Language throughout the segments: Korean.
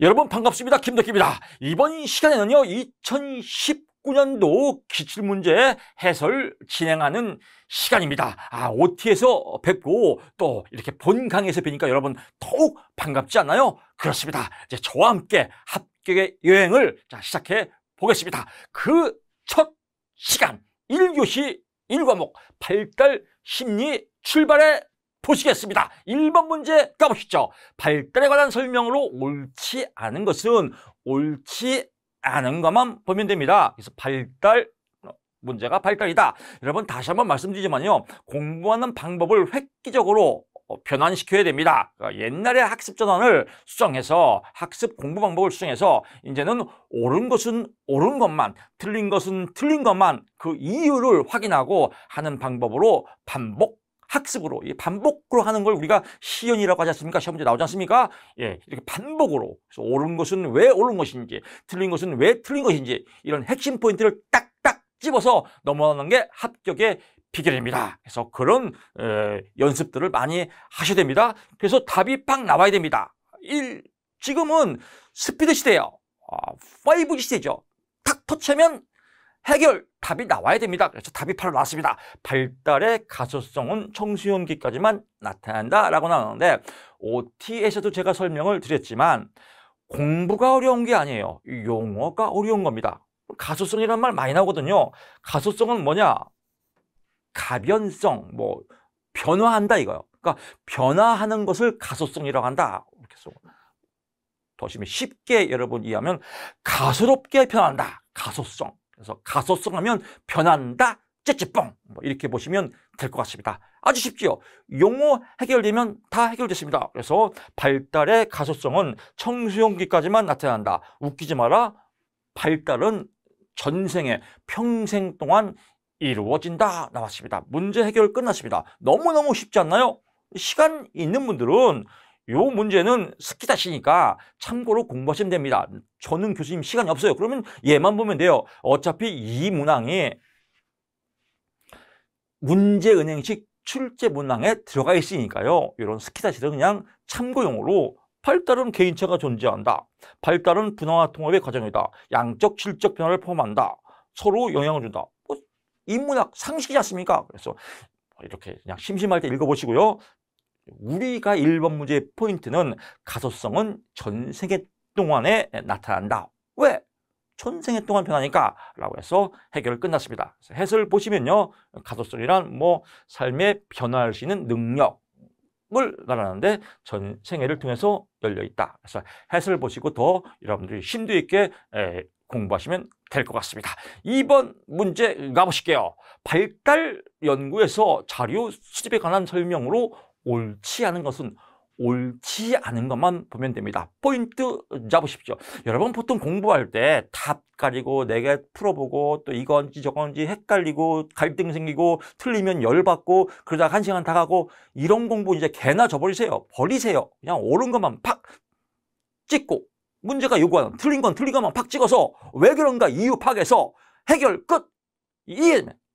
여러분 반갑습니다. 김덕기입니다. 이번 시간에는요. 2019년도 기출문제 해설 진행하는 시간입니다. 아, OT에서 뵙고 또 이렇게 본강에서 뵈니까 여러분 더욱 반갑지 않나요? 그렇습니다. 이제 저와 함께 합격의 여행을 자, 시작해 보겠습니다. 그 첫 시간 1교시 1과목 발달 심리 출발의 보시겠습니다. 1번 문제 가보시죠. 발달에 관한 설명으로 옳지 않은 것은 옳지 않은 것만 보면 됩니다. 그래서 발달 어, 문제가 발달이다. 여러분 다시 한번 말씀드리지만요. 공부하는 방법을 획기적으로 어, 변환시켜야 됩니다. 그러니까 옛날에 학습 전환을 수정해서 학습 공부 방법을 수정해서 이제는 옳은 것은 옳은 것만 틀린 것은 틀린 것만 그 이유를 확인하고 하는 방법으로 반복 학습으로 이 반복으로 하는 걸 우리가 시연이라고 하지 않습니까? 시험 문제 나오지 않습니까? 예, 이렇게 반복으로 그래서 옳은 것은 왜 옳은 것인지 틀린 것은 왜 틀린 것인지 이런 핵심 포인트를 딱딱 집어서 넘어가는 게 합격의 비결입니다. 그래서 그런 에, 연습들을 많이 하셔야 됩니다. 그래서 답이 팍 나와야 됩니다. 1. 지금은 스피드 시대예요. 아, 5G 시대죠. 탁 터치하면 해결 답이 나와야 됩니다. 그래서 답이 바로 나왔습니다. 발달의 가소성은 청소년기까지만 나타난다라고 나오는데 OT에서도 제가 설명을 드렸지만 공부가 어려운 게 아니에요. 용어가 어려운 겁니다. 가소성이라는 말 많이 나오거든요. 가소성은 뭐냐? 가변성, 뭐 변화한다 이거요. 그러니까 변화하는 것을 가소성이라고 한다. 이렇게 써. 더 쉽게 여러분 이해하면 가소롭게 변한다. 가소성. 그래서 가소성하면 변한다. 찌찌뽕 뭐 이렇게 보시면 될 것 같습니다. 아주 쉽지요. 용어 해결되면 다 해결됐습니다. 그래서 발달의 가소성은 청소년기까지만 나타난다. 웃기지 마라. 발달은 전생에 평생 동안 이루어진다 나왔습니다. 문제 해결 끝났습니다. 너무너무 쉽지 않나요? 시간 있는 분들은 요 문제는 스키다시니까 참고로 공부하시면 됩니다. 저는 교수님 시간이 없어요. 그러면 얘만 보면 돼요. 어차피 이 문항이 문제은행식 출제 문항에 들어가 있으니까요. 이런 스키다시를 그냥 참고용으로 발달은 개인차가 존재한다. 발달은 분화와 통합의 과정이다. 양적, 질적 변화를 포함한다. 서로 영향을 준다. 인문학 뭐 상식이지 않습니까? 그래서 이렇게 그냥 심심할 때 읽어보시고요. 우리가 1번 문제의 포인트는 가소성은 전생애 동안에 나타난다. 왜? 전생애 동안 변하니까 라고 해서 해결을 끝났습니다. 해설 을 보시면요. 가소성이란 뭐 삶의 변화할 수 있는 능력을 말하는데 전생애를 통해서 열려있다. 그래서 해설 보시고 더 여러분들이 심도 있게 공부하시면 될 것 같습니다. 2번 문제 가보실게요. 발달 연구에서 자료 수집에 관한 설명으로 옳지 않은 것은 옳지 않은 것만 보면 됩니다. 포인트 잡으십시오. 여러분 보통 공부할 때 답 가리고 내가 풀어보고 또 이건지 저건지 헷갈리고 갈등 생기고 틀리면 열받고 그러다가 한 시간 다 가고 이런 공부 이제 개나 저버리세요. 버리세요. 그냥 옳은 것만 팍 찍고 문제가 요구하는 틀린 건 틀린 것만 팍 찍어서 왜 그런가 이유 파악해서 해결 끝! 이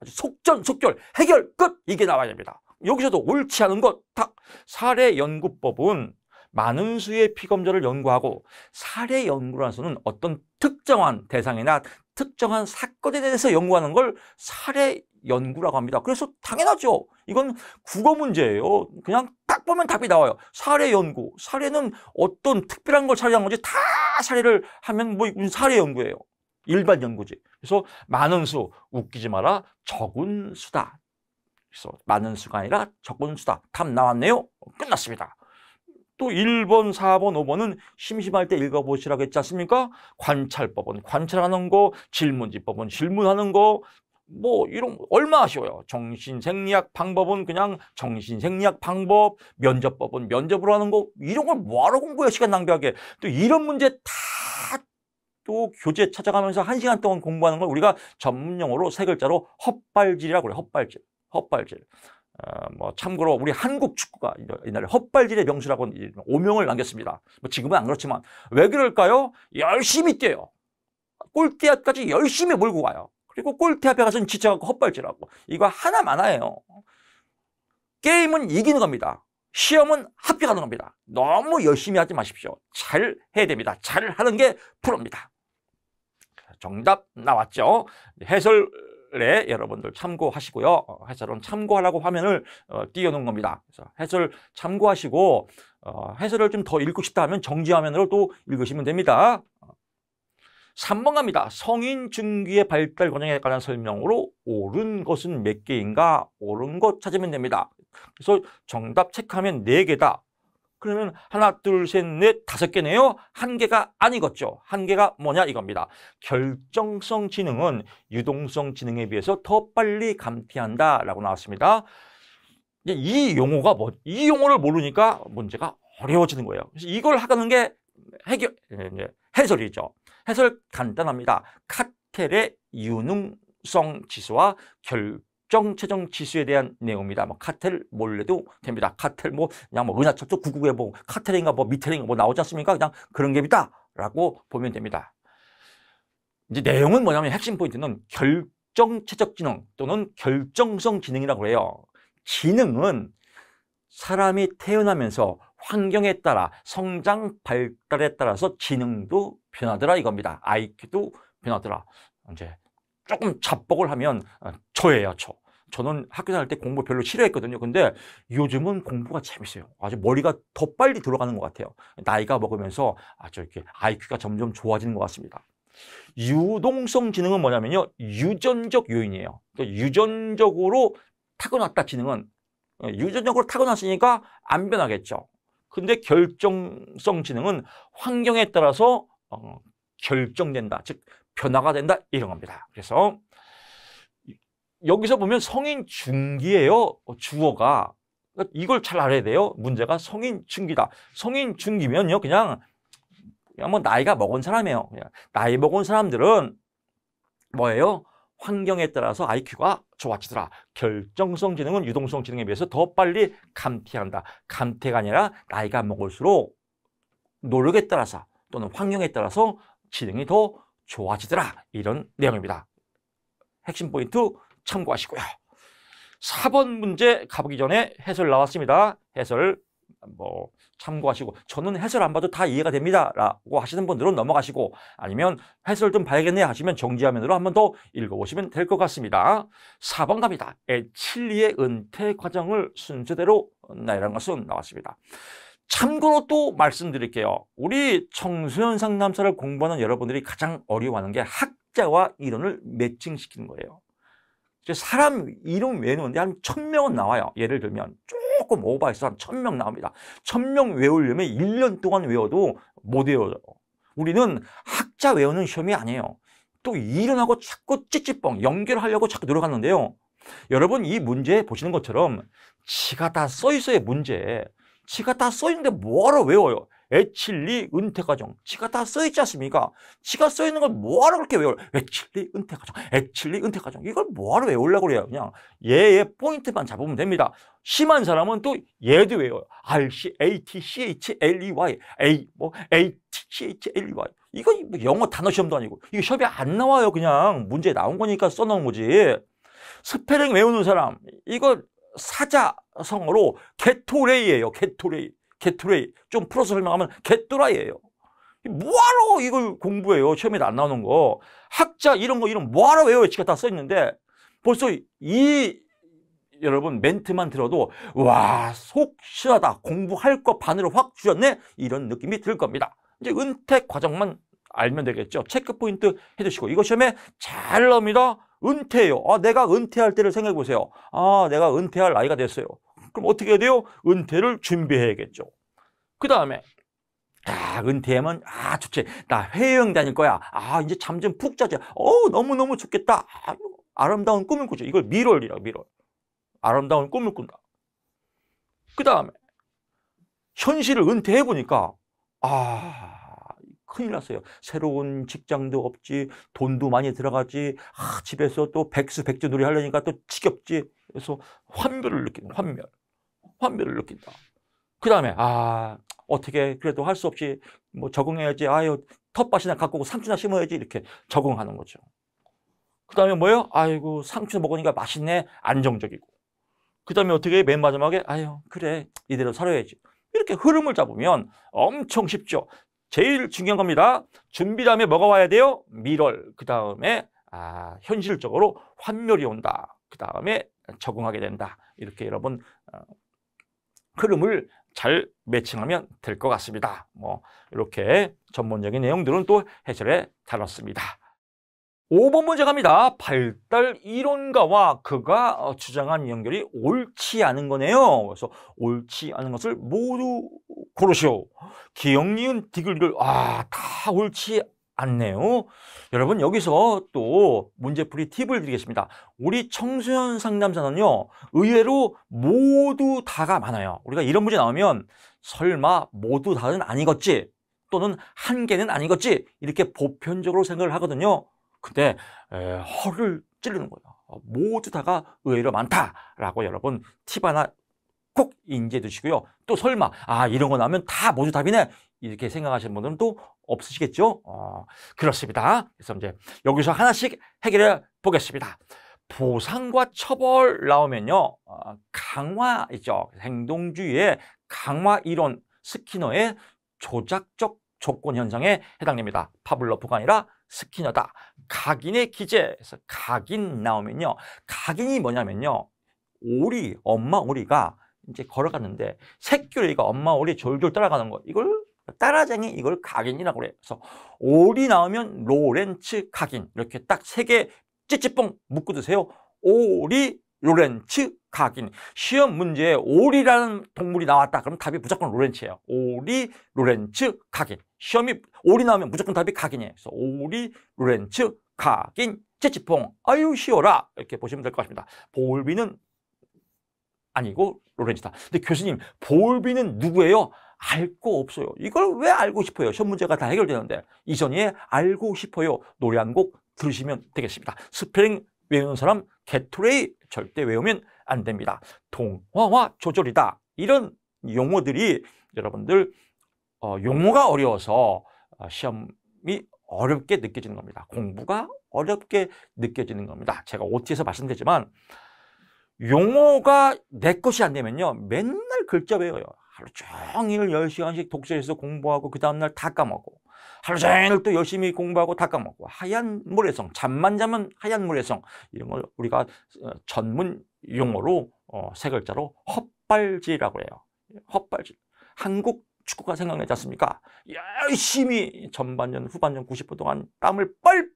아주 속전속결 해결 끝! 이게 나와야 됩니다. 여기서도 옳지 않은 것딱 사례 연구법은 많은 수의 피검자를 연구하고 사례 연구라서는 어떤 특정한 대상이나 특정한 사건에 대해서 연구하는 걸 사례 연구라고 합니다. 그래서 당연하죠. 이건 국어 문제예요. 그냥 딱 보면 답이 나와요. 사례 연구. 사례는 어떤 특별한 걸 사례한 건지 다 사례를 하면 뭐 이건 사례 연구예요. 일반 연구지. 그래서 많은 수, 웃기지 마라, 적은 수다. 그래서 많은 수가 아니라 적은 수다. 답 나왔네요. 끝났습니다. 또 1번, 4번, 5번은 심심할 때 읽어보시라고 했지 않습니까? 관찰법은 관찰하는 거, 질문지법은 질문하는 거, 뭐 이런 얼마 아쉬워요. 정신생리학 방법은 그냥 정신생리학 방법, 면접법은 면접으로 하는 거 이런 걸 뭐하러 공부해 시간 낭비하게. 또 이런 문제 다 또 교재 찾아가면서 1 시간 동안 공부하는 걸 우리가 전문 용어로 세 글자로 헛발질이라고 그래요. 헛발질. 헛발질. 어, 뭐 참고로 우리 한국 축구가 옛날에 헛발질의 명수라고 오명을 남겼습니다. 뭐 지금은 안 그렇지만 왜 그럴까요? 열심히 뛰어요. 골대 앞까지 열심히 몰고 가요. 그리고 골대 앞에 가서는 지쳐갖고 헛발질하고 이거 하나만 아요 게임은 이기는 겁니다. 시험은 합격하는 겁니다. 너무 열심히 하지 마십시오. 잘 해야 됩니다. 잘 하는 게 프로입니다. 정답 나왔죠? 해설 에 여러분들 참고하시고요. 어, 해설은 참고하라고 화면을 어, 띄워놓은 겁니다. 그래서 해설 참고하시고 어, 해설을 좀 더 읽고 싶다 하면 정지 화면으로 또 읽으시면 됩니다. 3번 어. 갑니다. 성인 증기의 발달 과정에 관한 설명으로 옳은 것은 몇 개인가 옳은 것 찾으면 됩니다. 그래서 정답 체크하면 4개다. 그러면 하나, 둘, 셋, 넷, 다섯 개네요. 한 개가 아니겠죠. 한 개가 뭐냐 이겁니다. 결정성 지능은 유동성 지능에 비해서 더 빨리 감퇴한다라고 나왔습니다. 이 용어가 뭐, 이 용어를 모르니까 문제가 어려워지는 거예요. 그래서 이걸 하는 게 해결, 예, 예, 해설이죠. 해설 간단합니다. 카텔의 유능성 지수와 결 법정 체종 지수에 대한 내용입니다. 뭐 카텔 몰래도 됩니다. 카텔 뭐 그냥 뭐 은하철도 구국에 뭐 카텔인가 뭐 미텔인가 뭐 나오지 않습니까? 그냥 그런 게입니다라고 보면 됩니다. 이제 내용은 뭐냐면 핵심 포인트는 결정체적 지능 또는 결정성 지능이라고 해요. 지능은 사람이 태어나면서 환경에 따라 성장 발달에 따라서 지능도 변하더라 이겁니다. IQ도 변하더라. 이제 조금 잡복을 하면 어, 초예요, 초. 저는 학교 다닐 때 공부 별로 싫어했거든요. 근데 요즘은 공부가 재밌어요. 아주 머리가 더 빨리 들어가는 것 같아요. 나이가 먹으면서 아주 이렇게 IQ가 점점 좋아지는 것 같습니다. 유동성 지능은 뭐냐면요. 유전적 요인이에요. 그러니까 유전적으로 타고났다 지능은 어, 유전적으로 타고났으니까 안 변하겠죠. 근데 결정성 지능은 환경에 따라서 어, 결정된다. 즉 변화가 된다 이런 겁니다. 그래서 여기서 보면 성인 중기예요. 주어가. 그러니까 이걸 잘 알아야 돼요. 문제가 성인 중기다. 성인 중기면요. 그냥 그냥 뭐 나이가 먹은 사람이에요. 그냥 나이 먹은 사람들은 뭐예요? 환경에 따라서 IQ가 좋아지더라. 결정성 지능은 유동성 지능에 비해서 더 빨리 감퇴한다. 감퇴가 아니라 나이가 먹을수록 노력에 따라서 또는 환경에 따라서 지능이 더 좋아지더라. 이런 내용입니다. 핵심 포인트 참고하시고요. 4번 문제 가보기 전에 해설 나왔습니다. 해설 뭐 참고하시고 저는 해설 안 봐도 다 이해가 됩니다 라고 하시는 분들은 넘어가시고 아니면 해설 좀 봐야겠네 하시면 정지화면으로 한 번 더 읽어보시면 될 것 같습니다 4번 갑니다 칠리의 은퇴 과정을 순서대로 나열한 것은 나왔습니다 참고로 또 말씀드릴게요 우리 청소년 상담사를 공부하는 여러분들이 가장 어려워하는 게 학자와 이론을 매칭시키는 거예요 사람 이름 외우는데 한 천명은 나와요. 예를 들면 조금 오버해서 한천 명 나옵니다. 천 명 외우려면 일 년 동안 외워도 못 외워요. 우리는 학자 외우는 시험이 아니에요. 또일어나고 자꾸 찌찌뻥 연결하려고 자꾸 노력하는데요. 여러분 이 문제 보시는 것처럼 지가 다써 있어야 문제 지가 다써 있는데 뭐하러 외워요? 애칠리 은퇴과정 지가 다 써있지 않습니까? 지가 써있는 걸 뭐하러 그렇게 외울 애칠리 은퇴과정 애칠리 은퇴과정 이걸 뭐하러 외우려고 그래요 그냥 얘의 포인트만 잡으면 됩니다 심한 사람은 또 얘도 외워요 RC, AT, CH, LEY A, 뭐 AT, CH, LEY 이거 뭐 영어 단어 시험도 아니고 이거 시험이 안 나와요 그냥 문제 나온 거니까 써놓은 거지 스펠링 외우는 사람 이거 사자성어로 개토레이예요 개토레이 개트레이좀 풀어서 설명하면 개뚜라이예요. 뭐하러 이걸 공부해요? 시험에안 나오는 거. 학자 이런 거 이런 뭐하러 외워요? 지가 다 써있는데 벌써 이 여러분 멘트만 들어도 와속 시원하다 공부할 거 반으로 확 줄였네 이런 느낌이 들 겁니다. 이제 은퇴 과정만 알면 되겠죠. 체크 포인트 해주시고 이거 시험에 잘 나옵니다. 은퇴요. 아, 내가 은퇴할 때를 생각해 보세요. 아, 내가 은퇴할 나이가 됐어요. 그럼 어떻게 해야 돼요? 은퇴를 준비해야겠죠. 그 다음에 아, 은퇴하면 아 좋지. 나 회영 다닐 거야. 아 이제 잠 좀 푹 자자. 어 너무너무 좋겠다. 아, 아름다운 꿈을 꾸죠. 이걸 미럴이라 고 미럴. 아름다운 꿈을 꾼다. 그 다음에 현실을 은퇴해 보니까 아 큰일 났어요. 새로운 직장도 없지, 돈도 많이 들어가지, 아, 집에서 또 백수 백주놀이 하려니까 또 지겹지. 그래서 환멸을 느끼는 환멸. 환멸을 느낀다. 그 다음에 아 어떻게 그래도 할 수 없이 뭐 적응해야지 아유 텃밭이나 갖고 오고 상추나 심어야지 이렇게 적응하는 거죠. 그 다음에 뭐예요? 아이고 상추 먹으니까 맛있네 안정적이고 그 다음에 어떻게 맨 마지막에 아유 그래 이대로 살아야지 이렇게 흐름을 잡으면 엄청 쉽죠. 제일 중요한 겁니다. 준비라음에 뭐가 와야 돼요? 미월그 다음에 아 현실적으로 환멸이 온다. 그 다음에 적응하게 된다. 이렇게 여러분 어, 흐름을 잘 매칭하면 될 것 같습니다. 뭐 이렇게 전문적인 내용들은 또 해설에 다뤘습니다. 5번 문제 갑니다. 발달 이론가와 그가 어, 주장한 연결이 옳지 않은 거네요. 그래서 옳지 않은 것을 모두 고르시오. 기역, 니은, 디글 이글 아, 다 옳지 않네요. 여러분 여기서 또 문제풀이 팁을 드리겠습니다. 우리 청소년 상담사는요. 의외로 모두 다가 많아요. 우리가 이런 문제 나오면 설마 모두 다는 아니겠지 또는 한 개는 아니겠지 이렇게 보편적으로 생각을 하거든요. 근데 에, 허를 찌르는 거예요. 어, 모두 다가 의외로 많다라고 여러분 팁 하나 꼭 인지해 두시고요. 또 설마 아 이런 거 나면 오다 모두 답이네 이렇게 생각하시는 분들은 또 없으시겠죠? 어, 그렇습니다. 그래서 이제 여기서 하나씩 해결해 보겠습니다. 보상과 처벌 나오면요. 어, 강화 있죠. 행동주의의 강화 이론 스키너의 조작적 조건 현상에 해당됩니다. 파블로프가 아니라 스키너다. 각인의 기재에서 각인 나오면요. 각인이 뭐냐면요. 오리, 엄마 오리가 이제 걸어갔는데 새끼 오리가 엄마 오리 졸졸 따라가는 거. 이걸 따라장이 이걸 각인이라고 해요 그래서 올이 나오면 로렌츠 각인 이렇게 딱 세개 찌찌뽕 묶어 드세요 오리 로렌츠 각인 시험 문제에 오리라는 동물이 나왔다 그럼 답이 무조건 로렌츠예요 오리 로렌츠 각인 시험이 오리 나오면 무조건 답이 각인이에요 그래서 오리 로렌츠 각인 채찌뽕 아유 쉬워라 이렇게 보시면 될 것 같습니다 볼비는 아니고 로렌츠다 근데 교수님 볼비는 누구예요? 알거 없어요. 이걸 왜 알고 싶어요? 시험 문제가 다 해결되는데 이전에 알고 싶어요. 노래 한 곡 들으시면 되겠습니다. 스프링 외우는 사람 개토레이 절대 외우면 안 됩니다. 동화와 조절이다. 이런 용어들이 여러분들 어, 용어가 어려워서 어, 시험이 어렵게 느껴지는 겁니다. 공부가 어렵게 느껴지는 겁니다. 제가 OT에서 말씀드리지만 용어가 내 것이 안 되면요. 맨날 글자 외워요. 하루 종일 10시간씩 독서해서 공부하고 그 다음날 다 까먹고 하루 종일 또 열심히 공부하고 다 까먹고 하얀 모래성, 잠만 자면 하얀 모래성 이런 걸 우리가 어, 전문 용어로 어, 세 글자로 헛발질이라고 해요. 헛발질. 한국 축구가 생각나지 않습니까? 열심히 전반전, 후반전 90분 동안 땀을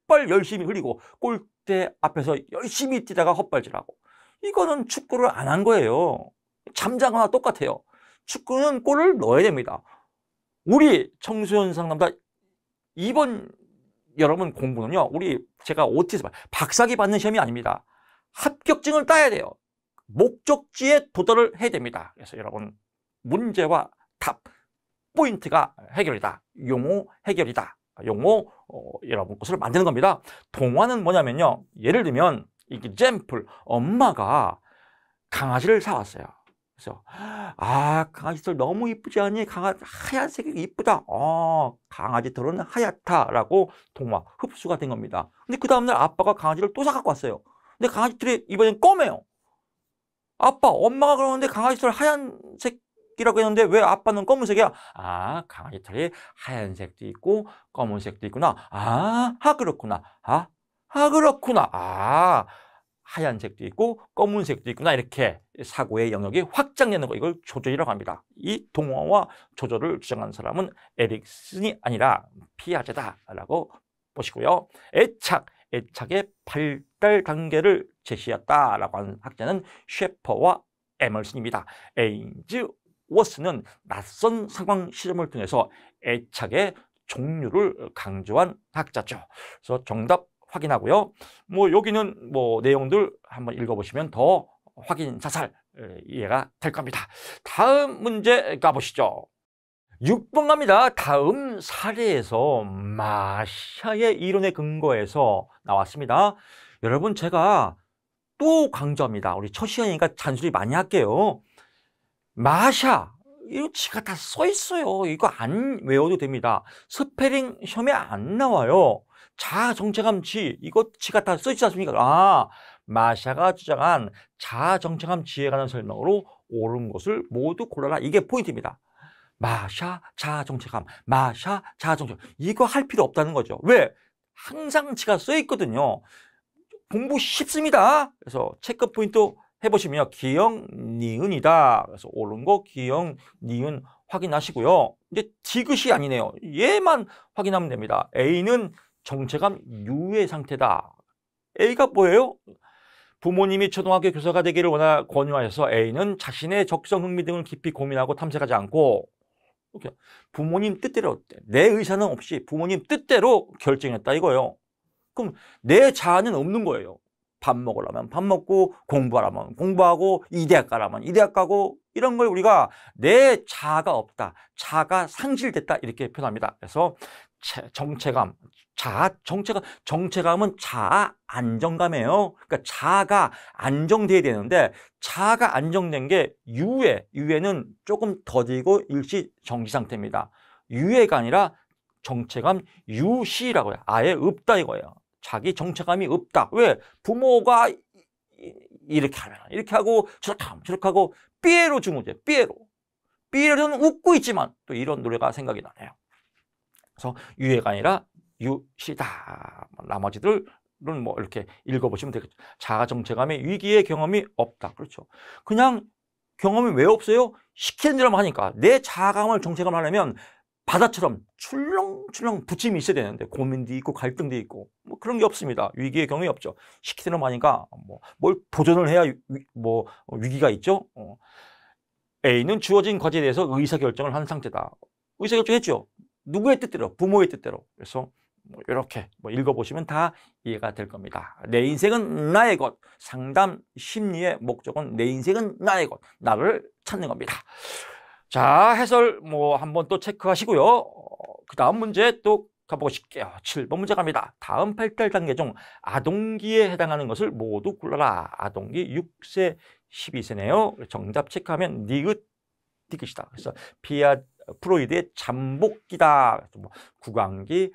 뻘뻘 열심히 흘리고 골대 앞에서 열심히 뛰다가 헛발질하고 이거는 축구를 안 한 거예요. 잠자거나 똑같아요. 축구는 골을 넣어야 됩니다. 우리 청소년 상담사 이번 여러분 공부는요. 우리 제가 o t 에 박사기 받는 시험이 아닙니다. 합격증을 따야 돼요. 목적지에 도달을 해야 됩니다. 그래서 여러분 문제와 답, 포인트가 해결이다. 용어 해결이다. 용어 어, 여러분 것을 만드는 겁니다. 동화는 뭐냐면요. 예를 들면 이게 잼플 엄마가 강아지를 사왔어요. 그래서 아 강아지털 너무 이쁘지 않니? 강아 지 하얀색이 이쁘다. 어 강아지 털은 하얗다라고 동화 흡수가 된 겁니다. 근데 그 다음날 아빠가 강아지를 또 사갖고 왔어요. 근데 강아지 털이 이번엔 검해요. 아빠 엄마가 그러는데 강아지 털 하얀색 이라고 했는데 왜 아빠는 검은색이야? 아 강아지 털이 하얀색도 있고 검은색도 있구나. 아하 그렇구나. 아하 그렇구나. 아, 아 하얀색도 있고 검은색도 있구나 이렇게 사고의 영역이 확장되는 거 이걸 조절이라고 합니다. 이 동화와 조절을 주장한 사람은 에릭슨이 아니라 피아제다라고 보시고요. 애착, 애착의 발달 단계를 제시했다라고 하는 학자는 셰퍼와 에멀슨입니다. 에인즈 워스는 낯선 상황 실험을 통해서 애착의 종류를 강조한 학자죠. 그래서 정답 확인하고요. 뭐 여기는 뭐 내용들 한번 읽어보시면 더 확인 자살 이해가 될 겁니다. 다음 문제 가보시죠. 6번 갑니다. 다음 사례에서 마샤의 이론에 근거해서 나왔습니다. 여러분 제가 또 강조합니다. 우리 첫 시간이니까 잔소리 많이 할게요. 마샤 이거 지가 다 써 있어요. 이거 안 외워도 됩니다. 스페링 시험에 안 나와요. 자아 정체감치 이것지가 다 써있지 않습니까? 아 마샤가 주장한 자아 정체감 지에 관한 설명으로 옳은 것을 모두 골라라 이게 포인트입니다. 마샤 자아 정체감 마샤 자아 정체감 이거 할 필요 없다는 거죠. 왜? 항상 지가 써있거든요. 공부 쉽습니다. 그래서 체크 포인트 해보시면 기억, 니은이다. 그래서 옳은 거 기억, 니은 확인하시고요. 이제 디귿이 아니네요. 얘만 확인하면 됩니다. A는 정체감 유의 상태다. A가 뭐예요? 부모님이 초등학교 교사가 되기를 원하 권유하셔서 A는 자신의 적성 흥미 등을 깊이 고민하고 탐색하지 않고 이렇게 부모님 뜻대로 내 의사는 없이 부모님 뜻대로 결정했다 이거예요. 그럼 내 자아는 없는 거예요. 밥 먹으려면 밥 먹고 공부하라면 공부하고 이대학 가라면 이대학 가고 이런 걸 우리가 내 자아가 없다, 자아가 상실됐다 이렇게 표현합니다. 그래서 정체감, 자 정체감, 정체감은 자아 안정감이에요. 그러니까 자아가 안정돼야 되는데 자아가 안정된 게 유예, 유예는 조금 더디고 일시 정지 상태입니다. 유예가 아니라 정체감 유시라고 해요. 아예 없다 이거예요. 자기 정체감이 없다. 왜? 부모가 이렇게 하면 이렇게 하고 저렇게 하면 저렇게 하고 삐에로 증후제, 삐에로. 삐에로는 웃고 있지만 또 이런 노래가 생각이 나네요. 그래서 유해가 아니라 유시다. 뭐 나머지들은 뭐 이렇게 읽어보시면 되겠죠. 자아정체감에 위기의 경험이 없다. 그렇죠. 그냥 경험이 왜 없어요? 시키는 대로만 하니까 내 자아감을 정체감하려면 바다처럼 출렁출렁 붙임이 있어야 되는데 고민도 있고 갈등도 있고 뭐 그런 게 없습니다. 위기의 경험이 없죠. 시키는 하니까뭐뭘 도전을 해야 위, 뭐 위기가 있죠. 어. A는 주어진 과제에 대해서 의사결정을 한 상태다. 의사결정했죠. 누구의 뜻대로? 부모의 뜻대로. 그래서 뭐 이렇게 뭐 읽어보시면 다 이해가 될 겁니다. 내 인생은 나의 것. 상담 심리의 목적은 내 인생은 나의 것. 나를 찾는 겁니다. 자, 해설 뭐 한번 또 체크하시고요. 어, 그 다음 문제 또 가보실게요. 7번 문제 갑니다. 다음 발달 단계 중 아동기에 해당하는 것을 모두 골라라. 아동기 6세 12세네요. 정답 체크하면 니읒 디귿이다. 그래서 비아 프로이드의 잠복기다. 뭐 구강기,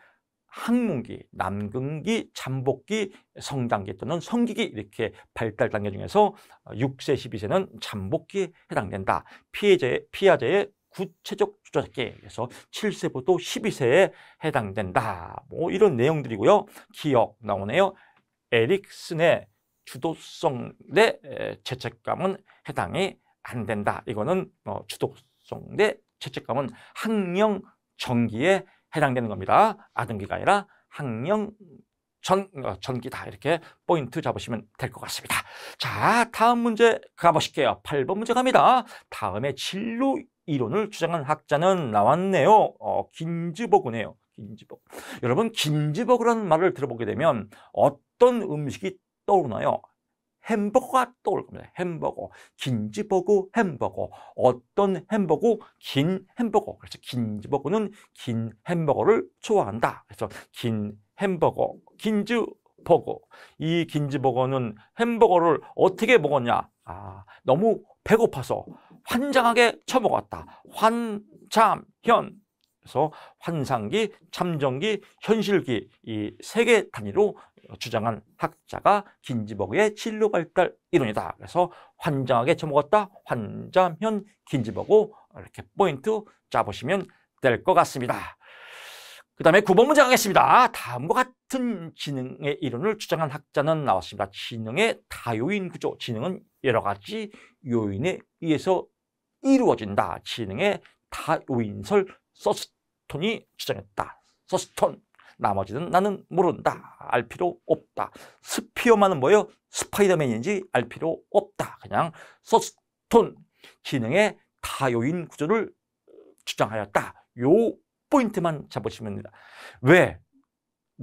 항문기, 남근기, 잠복기, 성장기 또는 성기기 이렇게 발달 단계 중에서 6세, 12세는 잠복기에 해당된다. 피해자의, 피해자의 구체적 조작계 그래서 7세부터 12세에 해당된다. 뭐 이런 내용들이고요. 기억 나오네요. 에릭슨의 주도성 대 죄책감은 해당이 안 된다. 이거는 뭐 주도성 대 채찍감은 항령 전기에 해당되는 겁니다. 아등기가 아니라 항령 전, 어, 전기다. 이렇게 포인트 잡으시면 될 것 같습니다. 자, 다음 문제 가보실게요. 8번 문제 갑니다. 다음에 진로 이론을 주장한 학자는 나왔네요. 어, 긴즈버그네요. 긴즈버그. 여러분, 긴즈버그라는 말을 들어보게 되면 어떤 음식이 떠오르나요? 햄버거가 떠올 겁니다. 햄버거, 긴지버거 햄버거, 어떤 햄버거, 긴 햄버거. 그래서 긴지버거는 긴 햄버거를 좋아한다. 그래서 긴 햄버거, 긴즈버거이 긴지버거는 햄버거를 어떻게 먹었냐? 아, 너무 배고파서 환장하게 처먹었다. 환 참, 현 그래서 환상기, 참정기, 현실기 이 세 개 단위로 주장한 학자가 긴지버그의 진로 발달 이론이다. 그래서 환장하게 처먹었다. 환자면 긴지버그 이렇게 포인트 짜보시면 될 것 같습니다. 그 다음에 9번 문제 가겠습니다. 다음과 같은 지능의 이론을 주장한 학자는 나왔습니다. 지능의 다요인 구조. 지능은 여러 가지 요인에 의해서 이루어진다. 지능의 다요인설 서스톤이 주장했다. 서스톤. 나머지는 나는 모른다. 알 필요 없다. 스피어만은 뭐예요? 스파이더맨인지 알 필요 없다. 그냥 서스톤 기능의 다요인 구조를 어, 주장하였다. 요 포인트만 잡으시면 됩니다. 왜?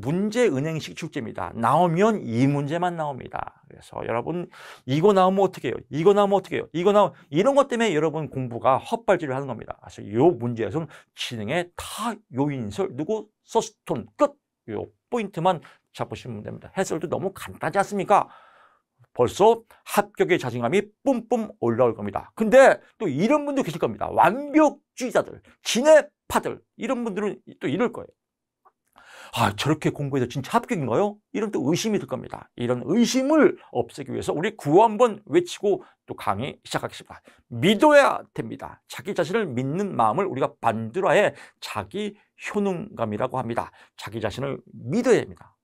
문제은행식 축제입니다 나오면 이 문제만 나옵니다. 그래서 여러분 이거 나오면 어떻게 해요? 이거 나오면 어떻게 해요? 이거 나오 이런 것 때문에 여러분 공부가 헛발질을 하는 겁니다. 그래서 이 문제에서는 기능의 타 요인설 누구 서스톤 끝. 요 포인트만 잡으시면 됩니다. 해설도 너무 간단하지 않습니까? 벌써 합격의 자신감이 뿜뿜 올라올 겁니다. 근데 또 이런 분도 계실 겁니다. 완벽주의자들, 진해파들 이런 분들은 또 이럴 거예요. 아 저렇게 공부해서 진짜 합격인가요? 이런 또 의심이 들 겁니다. 이런 의심을 없애기 위해서 우리 구호 한번 외치고 또 강의 시작하겠습니다. 믿어야 됩니다. 자기 자신을 믿는 마음을 우리가 반드라 해 자기 효능감이라고 합니다. 자기 자신을 믿어야 됩니다.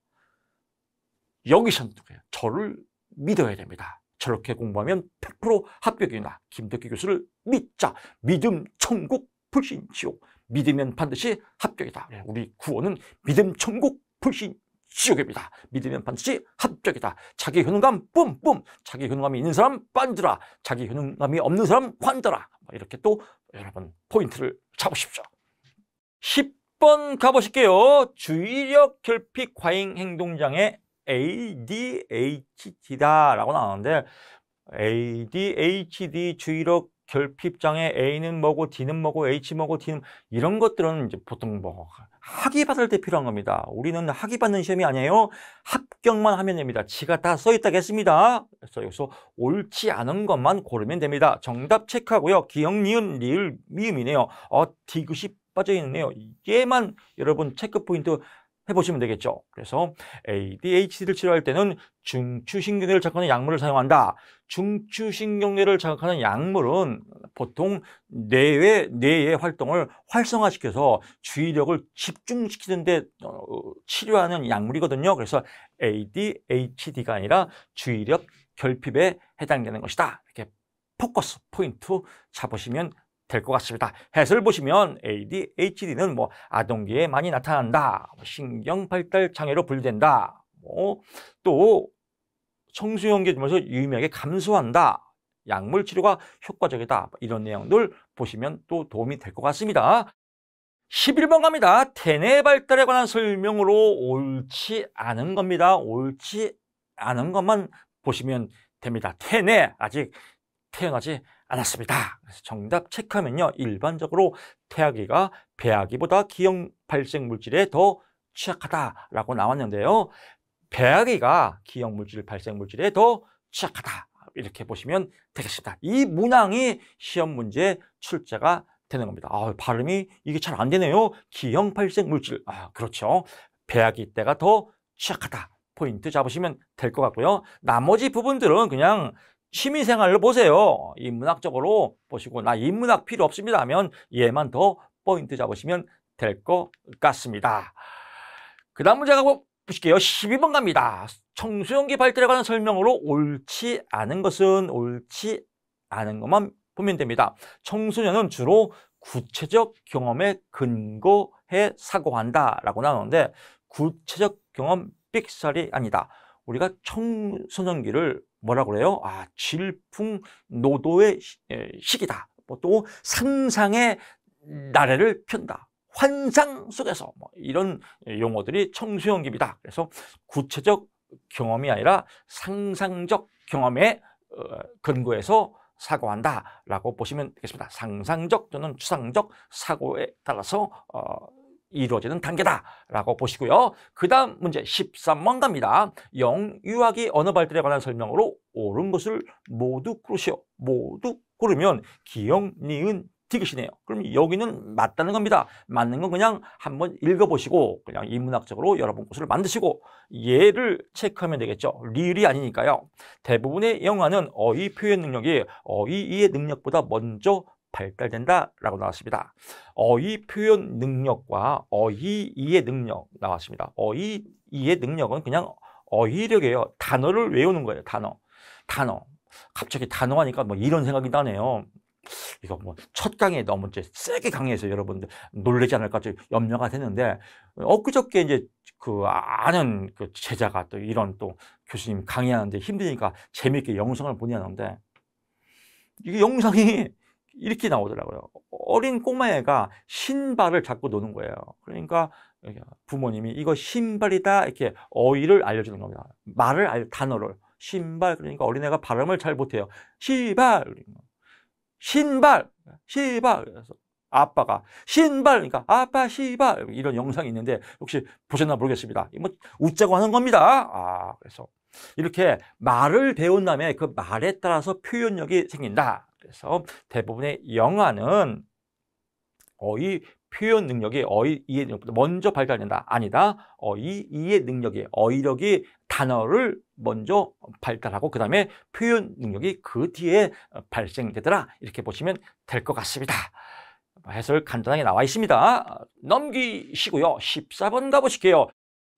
여기선 누구예요? 저를 믿어야 됩니다. 저렇게 공부하면 100% 합격이다. 김덕기 교수를 믿자. 믿음 천국 불신 지옥. 믿으면 반드시 합격이다. 예. 우리 구원은 믿음 천국 불신 지옥입니다. 믿으면 반드시 합격이다. 자기 효능감 뿜뿜. 자기 효능감이 있는 사람 빤드라. 자기 효능감이 없는 사람 환더라. 뭐 이렇게 또 여러분 포인트를 잡으십시오. 10번 가보실게요. 주의력 결핍 과잉 행동장애 ADHD다 라고 나오는데 ADHD 주의력 결핍장애 A는 뭐고 D는 뭐고 H 뭐고 D는 이런 것들은 이제 보통 뭐 학위 받을 때 필요한 겁니다. 우리는 학위 받는 시험이 아니에요. 합격만 하면 됩니다. 지가 다 써있다겠습니다. 그래서 여기서 옳지 않은 것만 고르면 됩니다. 정답 체크하고요. 기억, 니은, 리을, 미음이네요. 어, 디귿이 빠져있네요. 얘만 여러분 체크 포인트 해보시면 되겠죠. 그래서 ADHD를 치료할 때는 중추신경계를 자극하는 약물을 사용한다. 중추신경계를 자극하는 약물은 보통 뇌의, 뇌의 활동을 활성화시켜서 주의력을 집중시키는데 어, 치료하는 약물이거든요. 그래서 ADHD가 아니라 주의력 결핍에 해당되는 것이다. 이렇게 포커스 포인트 잡으시면 될것 같습니다. 해설 보시면 ADHD는 뭐 아동기에 많이 나타난다, 뭐 신경 발달 장애로 분류된다, 뭐또 청소년기 들면서 유의미하게 감소한다, 약물 치료가 효과적이다 뭐 이런 내용들 보시면 또 도움이 될 것 같습니다. 11번 갑니다. 대뇌 발달에 관한 설명으로 옳지 않은 겁니다. 옳지 않은 것만 보시면 됩니다. 태뇌 아직 태어나지 않았습니다. 그래서 정답 체크하면요. 일반적으로 태아기가 배아기보다 기형 발생 물질에 더 취약하다라고 나왔는데요. 배아기가 기형 물질 발생 물질에 더 취약하다. 이렇게 보시면 되겠습니다. 이 문항이 시험 문제 출제가 되는 겁니다. 아, 발음이 이게 잘 안 되네요. 기형 발생 물질. 아, 그렇죠. 배아기 때가 더 취약하다. 포인트 잡으시면 될 것 같고요. 나머지 부분들은 그냥 취미생활을 보세요. 인문학적으로 보시고 나 인문학 필요 없습니다 하면 얘만 더 포인트 잡으시면 될 것 같습니다. 그 다음 문제 가보실게요. 12번 갑니다. 청소년기 발달에 관한 설명으로 옳지 않은 것은 옳지 않은 것만 보면 됩니다. 청소년은 주로 구체적 경험에 근거해 사고한다라고 나오는데 구체적 경험 삑살이 아니다. 우리가 청소년기를 뭐라 그래요? 아, 질풍노도의 시기다. 뭐 또 상상의 나래를 편다. 환상 속에서 뭐 이런 용어들이 청소년기입니다 그래서 구체적 경험이 아니라 상상적 경험에 어, 근거해서 사고한다라고 보시면 되겠습니다. 상상적 또는 추상적 사고에 따라서 어, 이루어지는 단계다라고 보시고요. 그 다음 문제 13번 갑니다. 영유아기 언어 발달에 관한 설명으로 옳은 것을 모두 그르시오 모두 그르면 기역, 니은, 디귿이네요. 그럼 여기는 맞다는 겁니다. 맞는 건 그냥 한번 읽어보시고 그냥 인문학적으로 여러분 곳을 만드시고 예를 체크하면 되겠죠. 리을이 아니니까요. 대부분의 영화는 어휘 표현 능력이 어휘 이해 능력보다 먼저 발달된다라고 나왔습니다. 어휘 표현 능력과 어휘 이해 능력 나왔습니다. 어휘 이해 능력은 그냥 어휘력이에요. 단어를 외우는 거예요. 단어. 단어. 갑자기 단어 하니까 뭐 이런 생각이 나네요. 이거 뭐 첫 강에 너무 이제 세게 강해서 여러분들 놀래지 않을까 염려가 되는데 엊그저께 이제 그 아는 그 제자가 또 이런 또 교수님 강의하는데 힘드니까 재미있게 영상을 보내는데 이게 영상이 이렇게 나오더라고요. 어린 꼬마애가 신발을 잡고 노는 거예요. 그러니까 부모님이 이거 신발이다 이렇게 어휘를 알려주는 겁니다. 말을 알 단어를 신발 그러니까 어린애가 발음을 잘 못해요. 신발 그러니까 신발 시발 그래서 아빠가 신발 그러니까 아빠 신발 이런 영상이 있는데 혹시 보셨나 모르겠습니다. 뭐 웃자고 하는 겁니다. 아 그래서 이렇게 말을 배운 다음에 그 말에 따라서 표현력이 생긴다. 그래서 대부분의 영화는 어휘 표현 능력이 어휘 이해 능력보다 먼저 발달된다. 아니다. 어휘 이해 능력이 어휘력이 단어를 먼저 발달하고 그 다음에 표현 능력이 그 뒤에 발생되더라. 이렇게 보시면 될 것 같습니다. 해설 간단하게 나와 있습니다. 넘기시고요. 14번 가보실게요.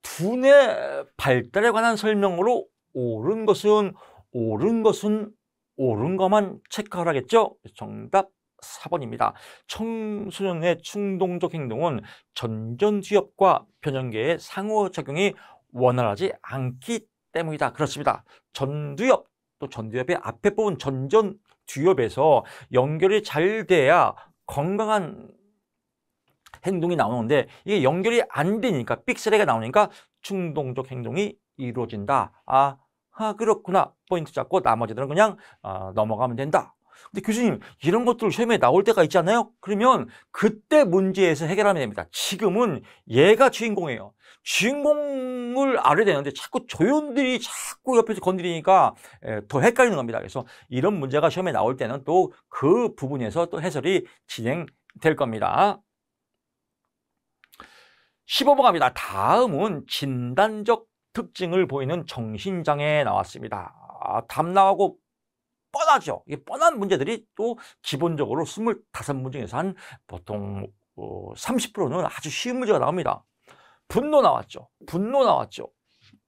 두뇌 발달에 관한 설명으로 옳은 것은 옳은 것은 옳은 것만 체크하라겠죠? 정답 4번입니다. 청소년의 충동적 행동은 전전지엽과 변형계의 상호작용이 원활하지 않기 때문이다. 그렇습니다. 전두엽, 또 전두엽의 앞에 뽑은 전전두엽에서 연결이 잘 돼야 건강한 행동이 나오는데 이게 연결이 안 되니까 삑스레가 나오니까 충동적 행동이 이루어진다. 아, 아 그렇구나 포인트 잡고 나머지들은 그냥 어, 넘어가면 된다. 근데 교수님 이런 것들 시험에 나올 때가 있잖아요. 그러면 그때 문제에서 해결하면 됩니다. 지금은 얘가 주인공이에요. 주인공을 알아야 되는데 자꾸 조연들이 자꾸 옆에서 건드리니까 더 헷갈리는 겁니다. 그래서 이런 문제가 시험에 나올 때는 또 그 부분에서 또 해설이 진행될 겁니다. 15번 갑니다. 다음은 진단적 특징을 보이는 정신장애 나왔습니다. 아, 담나하고 뻔하죠. 이 뻔한 문제들이 또 기본적으로 2 5문 중에서 한 보통 어, 30%는 아주 쉬운 문제가 나옵니다. 분노 나왔죠. 분노 나왔죠.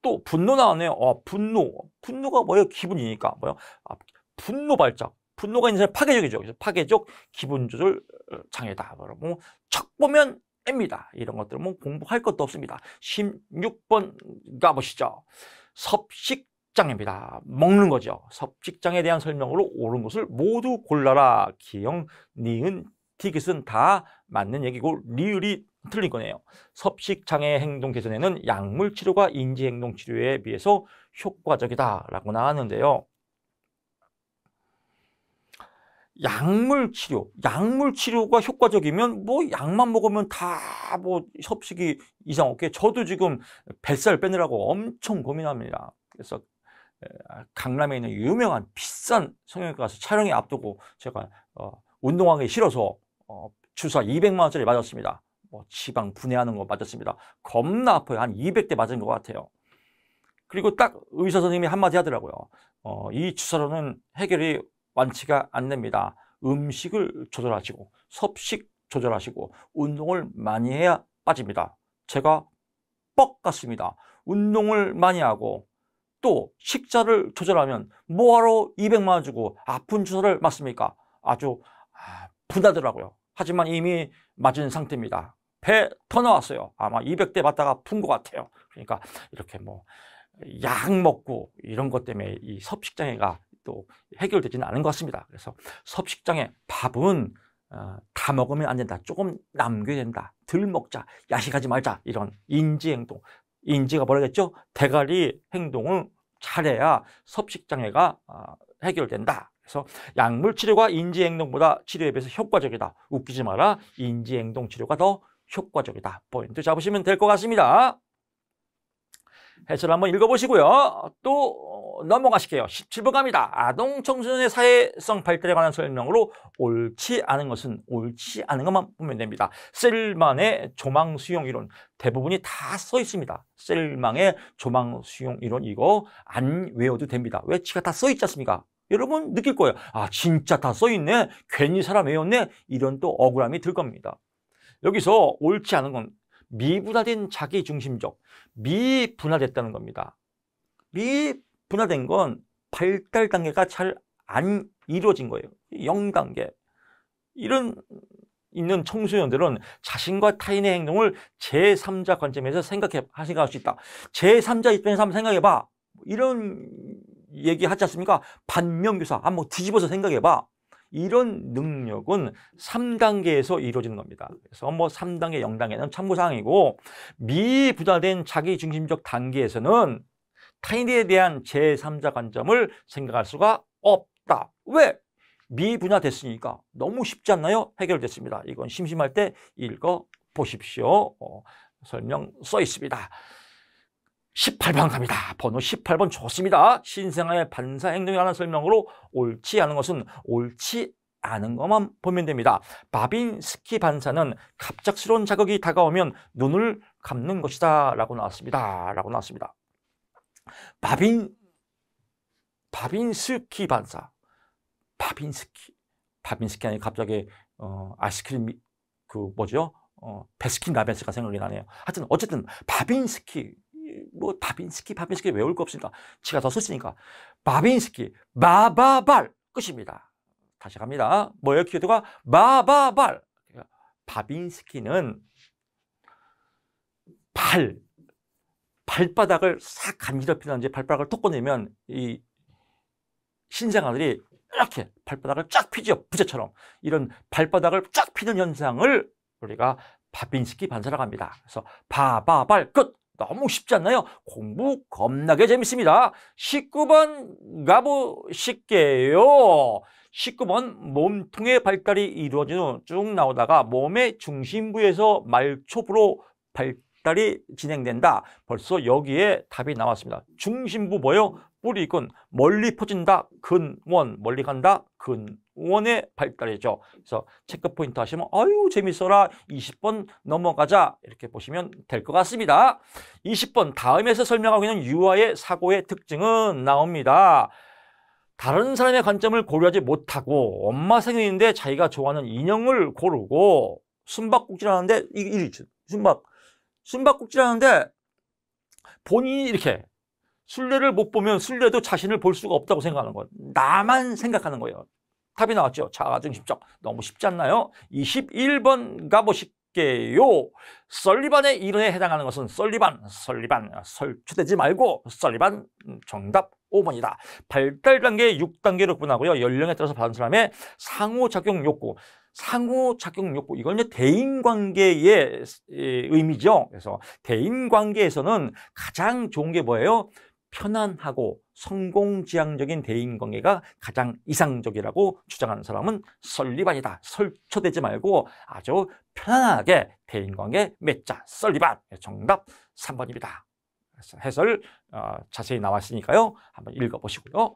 또 분노 나왔네요. 어, 분노. 분노가 뭐예요? 기분이니까. 뭐요? 아, 분노 발작. 분노가 인생의 파괴적이죠. 파괴적 기분 조절 어, 장애다. 그러면 뭐 척 보면 입니다. 이런 것들은 뭐 공부할 것도 없습니다. 16번 가보시죠. 섭식장입니다. 먹는 거죠. 섭식장에 대한 설명으로 옳은 것을 모두 골라라. 기형 니은, 티켓은 다 맞는 얘기고 리을이 틀린 거네요. 섭식장애 행동 개선에는 약물 치료가 인지 행동 치료에 비해서 효과적이다라고 나왔는데요. 약물 치료, 약물 치료가 효과적이면 뭐 약만 먹으면 다 뭐섭식이 이상 없게 저도 지금 뱃살 빼느라고 엄청 고민합니다. 그래서 강남에 있는 유명한 비싼 성형외과 가서 촬영에 앞두고 제가 어, 운동하기 싫어서 어, 주사 200만 원짜리 맞았습니다. 뭐 지방 분해하는 거 맞았습니다. 겁나 아파요. 한 200대 맞은 것 같아요. 그리고 딱 의사 선생님이 한마디 하더라고요. 어, 이 주사로는 해결이 완치가 안 됩니다. 음식을 조절하시고 섭식 조절하시고 운동을 많이 해야 빠집니다. 제가 뻑 같습니다. 운동을 많이 하고 또 식사를 조절하면 뭐하러 200만 원 주고 아픈 주사를 맞습니까? 아주 아, 분하더라고요. 하지만 이미 맞은 상태입니다. 배 터나왔어요. 아마 200대 맞다가 푼 것 같아요. 그러니까 이렇게 뭐 약 먹고 이런 것 때문에 이 섭식장애가 또 해결되지는 않은 것 같습니다. 그래서 섭식장애 밥은 어, 다 먹으면 안 된다. 조금 남겨야 된다. 덜 먹자. 야식하지 말자. 이런 인지 행동. 인지가 뭐라그랬죠 대가리 행동을 잘해야 섭식장애가 어, 해결된다. 그래서 약물 치료가 인지 행동보다 치료에 비해서 효과적이다. 웃기지 마라. 인지 행동 치료가 더 효과적이다. 포인트 잡으시면 될 것 같습니다. 해설 한번 읽어보시고요. 또 어, 넘어가실게요. 17번 갑니다. 아동 청소년의 사회성 발달에 관한 설명으로 옳지 않은 것은 옳지 않은 것만 보면 됩니다. 셀만의 조망 수용 이론 대부분이 다 써 있습니다. 셀망의 조망 수용 이론 이거 안 외워도 됩니다. 왜 지가 다 써 있지 않습니까? 여러분 느낄 거예요. 아 진짜 다 써 있네. 괜히 사람 외웠네. 이런 또 억울함이 들 겁니다. 여기서 옳지 않은 건 미분화된 자기중심적, 미분화됐다는 겁니다. 미분화된 건 발달 단계가 잘 안 이루어진 거예요. 0단계. 이런 있는 청소년들은 자신과 타인의 행동을 제3자 관점에서 생각해, 생각할 수 있다. 제3자 입장에서 한번 생각해봐. 이런 얘기 하지 않습니까? 반면교사. 한번 뒤집어서 생각해봐. 이런 능력은 3단계에서 이루어지는 겁니다. 그래서 뭐 3단계, 0단계는 참고사항이고 미부자된 자기중심적 단계에서는 타인에 대한 제3자 관점을 생각할 수가 없다. 왜? 미분야됐으니까 너무 쉽지 않나요? 해결됐습니다. 이건 심심할 때 읽어보십시오. 어, 설명 써 있습니다. 18번 갑니다. 번호 18번 좋습니다. 신생아의 반사행동에 관한 설명으로 옳지 않은 것은 옳지 않은 것만 보면 됩니다. 바빈스키 반사는 갑작스러운 자극이 다가오면 눈을 감는 것이다 라고 나왔습니다. 라고 나왔습니다. 바빈, 바빈스키 반사. 바빈스키. 바빈스키 아니 갑자기 어, 아이스크림 그 뭐죠? 어, 베스킨 라벤스가 생각이 나네요. 하여튼 어쨌든 바빈스키 뭐 바빈스키, 바빈스키 외울 거없습니까 제가 더썼으니까 바빈스키, 마바발 끝입니다. 다시 갑니다. 뭐예요? 키워드가 마바발. 그러니까 바빈스키는 발, 발바닥을 싹 간지럽히는 지 발바닥을 톡꺼내면 이 신생아들이 이렇게 발바닥을 쫙 피죠. 부채처럼. 이런 발바닥을 쫙 피는 현상을 우리가 바빈스키 반사라고 합니다. 그래서 바바발 끝. 너무 쉽지않나요 공부 겁나게 재밌습니다. 19번 가보실게요. 19번 몸통의 발달이 이루어진 후 쭉 나오다가 몸의 중심부에서 말초부로 발달이 진행된다. 벌써 여기에 답이 나왔습니다. 중심부 뭐요? 뿌리근 멀리 퍼진다 근원 멀리 간다 근 원의 발달이죠. 그래서 체크 포인트 하시면 아유 재밌어라 20번 넘어가자 이렇게 보시면 될 것 같습니다. 20번 다음에서 설명하고 있는 유아의 사고의 특징은 나옵니다. 다른 사람의 관점을 고려하지 못하고 엄마 생일인데 자기가 좋아하는 인형을 고르고 숨바꼭질 하는데 이게 숨박 숨바꼭질 하는데 본인이 이렇게 순례를 못 보면 순례도 자신을 볼 수가 없다고 생각하는 거예요. 나만 생각하는 거예요. 답이 나왔죠. 자가중심적 너무 쉽지 않나요? 21번 가보실게요. 설리반의 이론에 해당하는 것은 설리반설리반 설치되지 말고 설리반 정답 5번이다. 발달 단계 6단계로 구분하고요. 연령에 따라서 받은 사람의 상호작용 욕구, 상호작용 욕구 이건 이제 대인관계의 의미죠. 그래서 대인관계에서는 가장 좋은 게 뭐예요? 편안하고 성공지향적인 대인관계가 가장 이상적이라고 주장하는 사람은 설리반이다. 설쳐되지 말고 아주 편안하게 대인관계 맺자. 설리반. 정답 3번입니다. 해설 어, 자세히 나왔으니까요. 한번 읽어보시고요.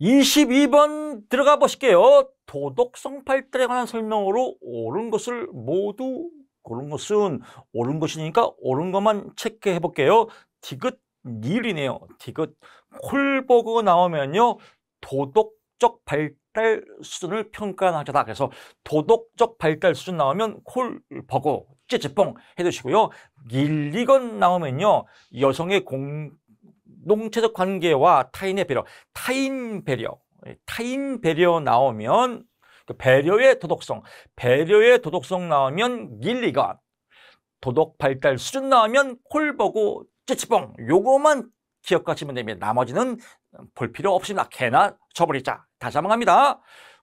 22번 들어가 보실게요. 도덕성 발달에 관한 설명으로 옳은 것을 모두 고른 것은 옳은 것이니까 옳은 것만 체크해 볼게요. 디귿 니을이네요. 디귿 콜버그 나오면요. 도덕적 발달 수준을 평가하자다. 그래서 도덕적 발달 수준 나오면 콜버그, 찌찌뽕 해두시고요. 닐리건 나오면요. 여성의 공동체적 관계와 타인의 배려, 타인 배려, 예, 타인 배려 나오면 그 배려의 도덕성, 배려의 도덕성 나오면 닐리건 도덕 발달 수준 나오면 콜버그 찌찌뽕 요거만 기억하시면 됩니다. 나머지는 음, 볼 필요 없습니다. 개나 쳐버리자. 다시 한번 갑니다.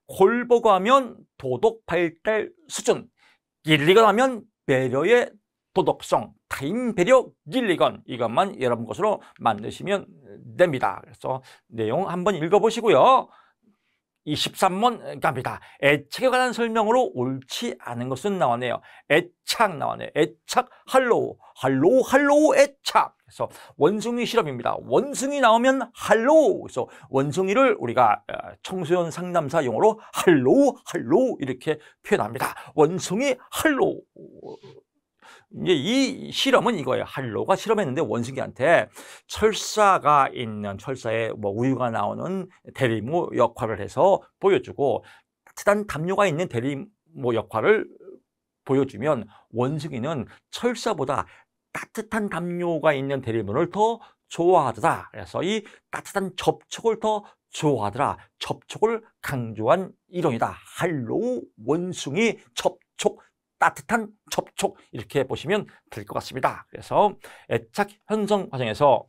골보고 하면 도덕 발달 수준, 길리건 하면 배려의 도덕성, 타인 배려 길리건 이것만 여러분 것으로 만드시면 됩니다. 그래서 내용 한번 읽어보시고요. 이 13번 갑니다. 애착에 관한 설명으로 옳지 않은 것은 나왔네요. 애착 나왔네요. 애착 할로우. 할로우 할로우 애착. 그래서 원숭이 실험입니다. 원숭이 나오면 할로우. 그래서 원숭이를 우리가 어, 청소년 상담사 용어로 할로우 할로우 이렇게 표현합니다. 원숭이 할로우. 이제 이 실험은 이거예요. 할로가 실험했는데 원숭이한테 철사가 있는 철사에 뭐 우유가 나오는 대리모 역할을 해서 보여주고 치단 담요가 있는 대리모 역할을 보여주면 원숭이는 철사보다 따뜻한 담요가 있는 대리모를 더 좋아하더라. 그래서 이 따뜻한 접촉을 더 좋아하더라. 접촉을 강조한 이론이다. 할로우 원숭이 접촉 따뜻한 접촉 이렇게 보시면 될 것 같습니다. 그래서 애착 형성 과정에서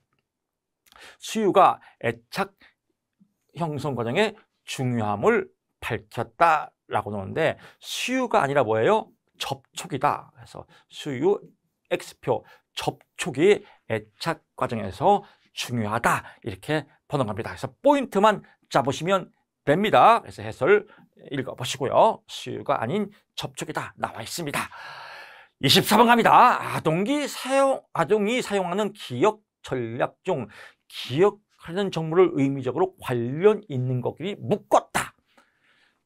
수유가 애착 형성 과정의 중요함을 밝혔다라고 나오는데 수유가 아니라 뭐예요? 접촉이다. 그래서 수유 X표 접촉이 애착 과정에서 중요하다 이렇게 번호갑니다. 그래서 포인트만 잡으시면 됩니다. 그래서 해설 읽어보시고요. 시유가 아닌 접촉이다 나와 있습니다. 24번 갑니다. 아동기 사용, 아동이 사용하는 기억 전략 중 기억하는 정보를 의미적으로 관련 있는 것끼리 묶었다.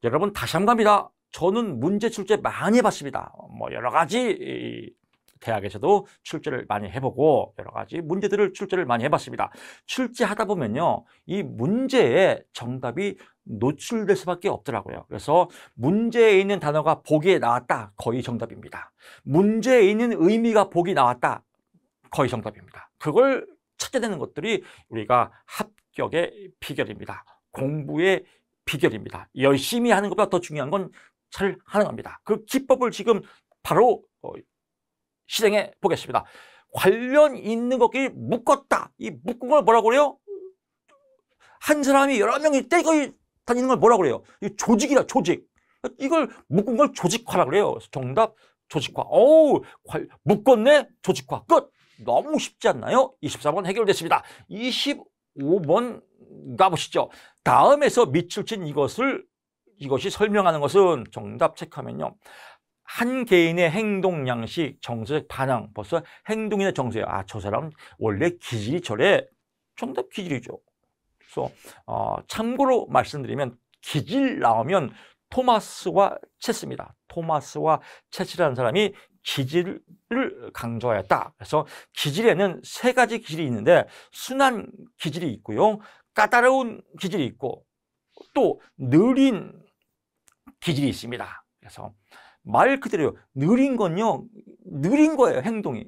여러분 다시 한번 갑니다. 저는 문제 출제 많이 해 봤습니다. 뭐 여러 가지 대학에서도 출제를 많이 해보고 여러 가지 문제들을 출제를 많이 해봤습니다. 출제하다 보면요. 이 문제의 정답이 노출될 수밖에 없더라고요. 그래서 문제에 있는 단어가 보기에 나왔다. 거의 정답입니다. 문제에 있는 의미가 보기 나왔다. 거의 정답입니다. 그걸 찾아내는 것들이 우리가 합격의 비결입니다. 공부의 비결입니다. 열심히 하는 것보다 더 중요한 건 잘 하는 겁니다. 그 기법을 지금 바로 어, 실행해 보겠습니다. 관련 있는 것끼리 묶었다. 이 묶은 걸 뭐라고 그래요? 한 사람이 여러 명이 떼고 다니는 걸 뭐라고 그래요? 이 조직이라 조직. 이걸 묶은 걸 조직화라 그래요. 정답 조직화. 어우, 묶었네 조직화. 끝. 너무 쉽지 않나요? 24번 해결됐습니다. 25번 가보시죠. 다음에서 밑줄 친 이것을 이것이 설명하는 것은 정답 체크하면요. 한 개인의 행동 양식, 정서적 반응 벌써 행동이나 정서에 아, 저 사람 원래 기질이 저래. 정답 기질이죠. 그래서 어, 참고로 말씀드리면 기질 나오면 토마스와 체스입니다. 토마스와 체스라는 사람이 기질을 강조하였다. 그래서 기질에는 세 가지 기질이 있는데 순한 기질이 있고요. 까다로운 기질이 있고 또 느린 기질이 있습니다. 그래서 말 그대로요. 느린 건요. 느린 거예요. 행동이.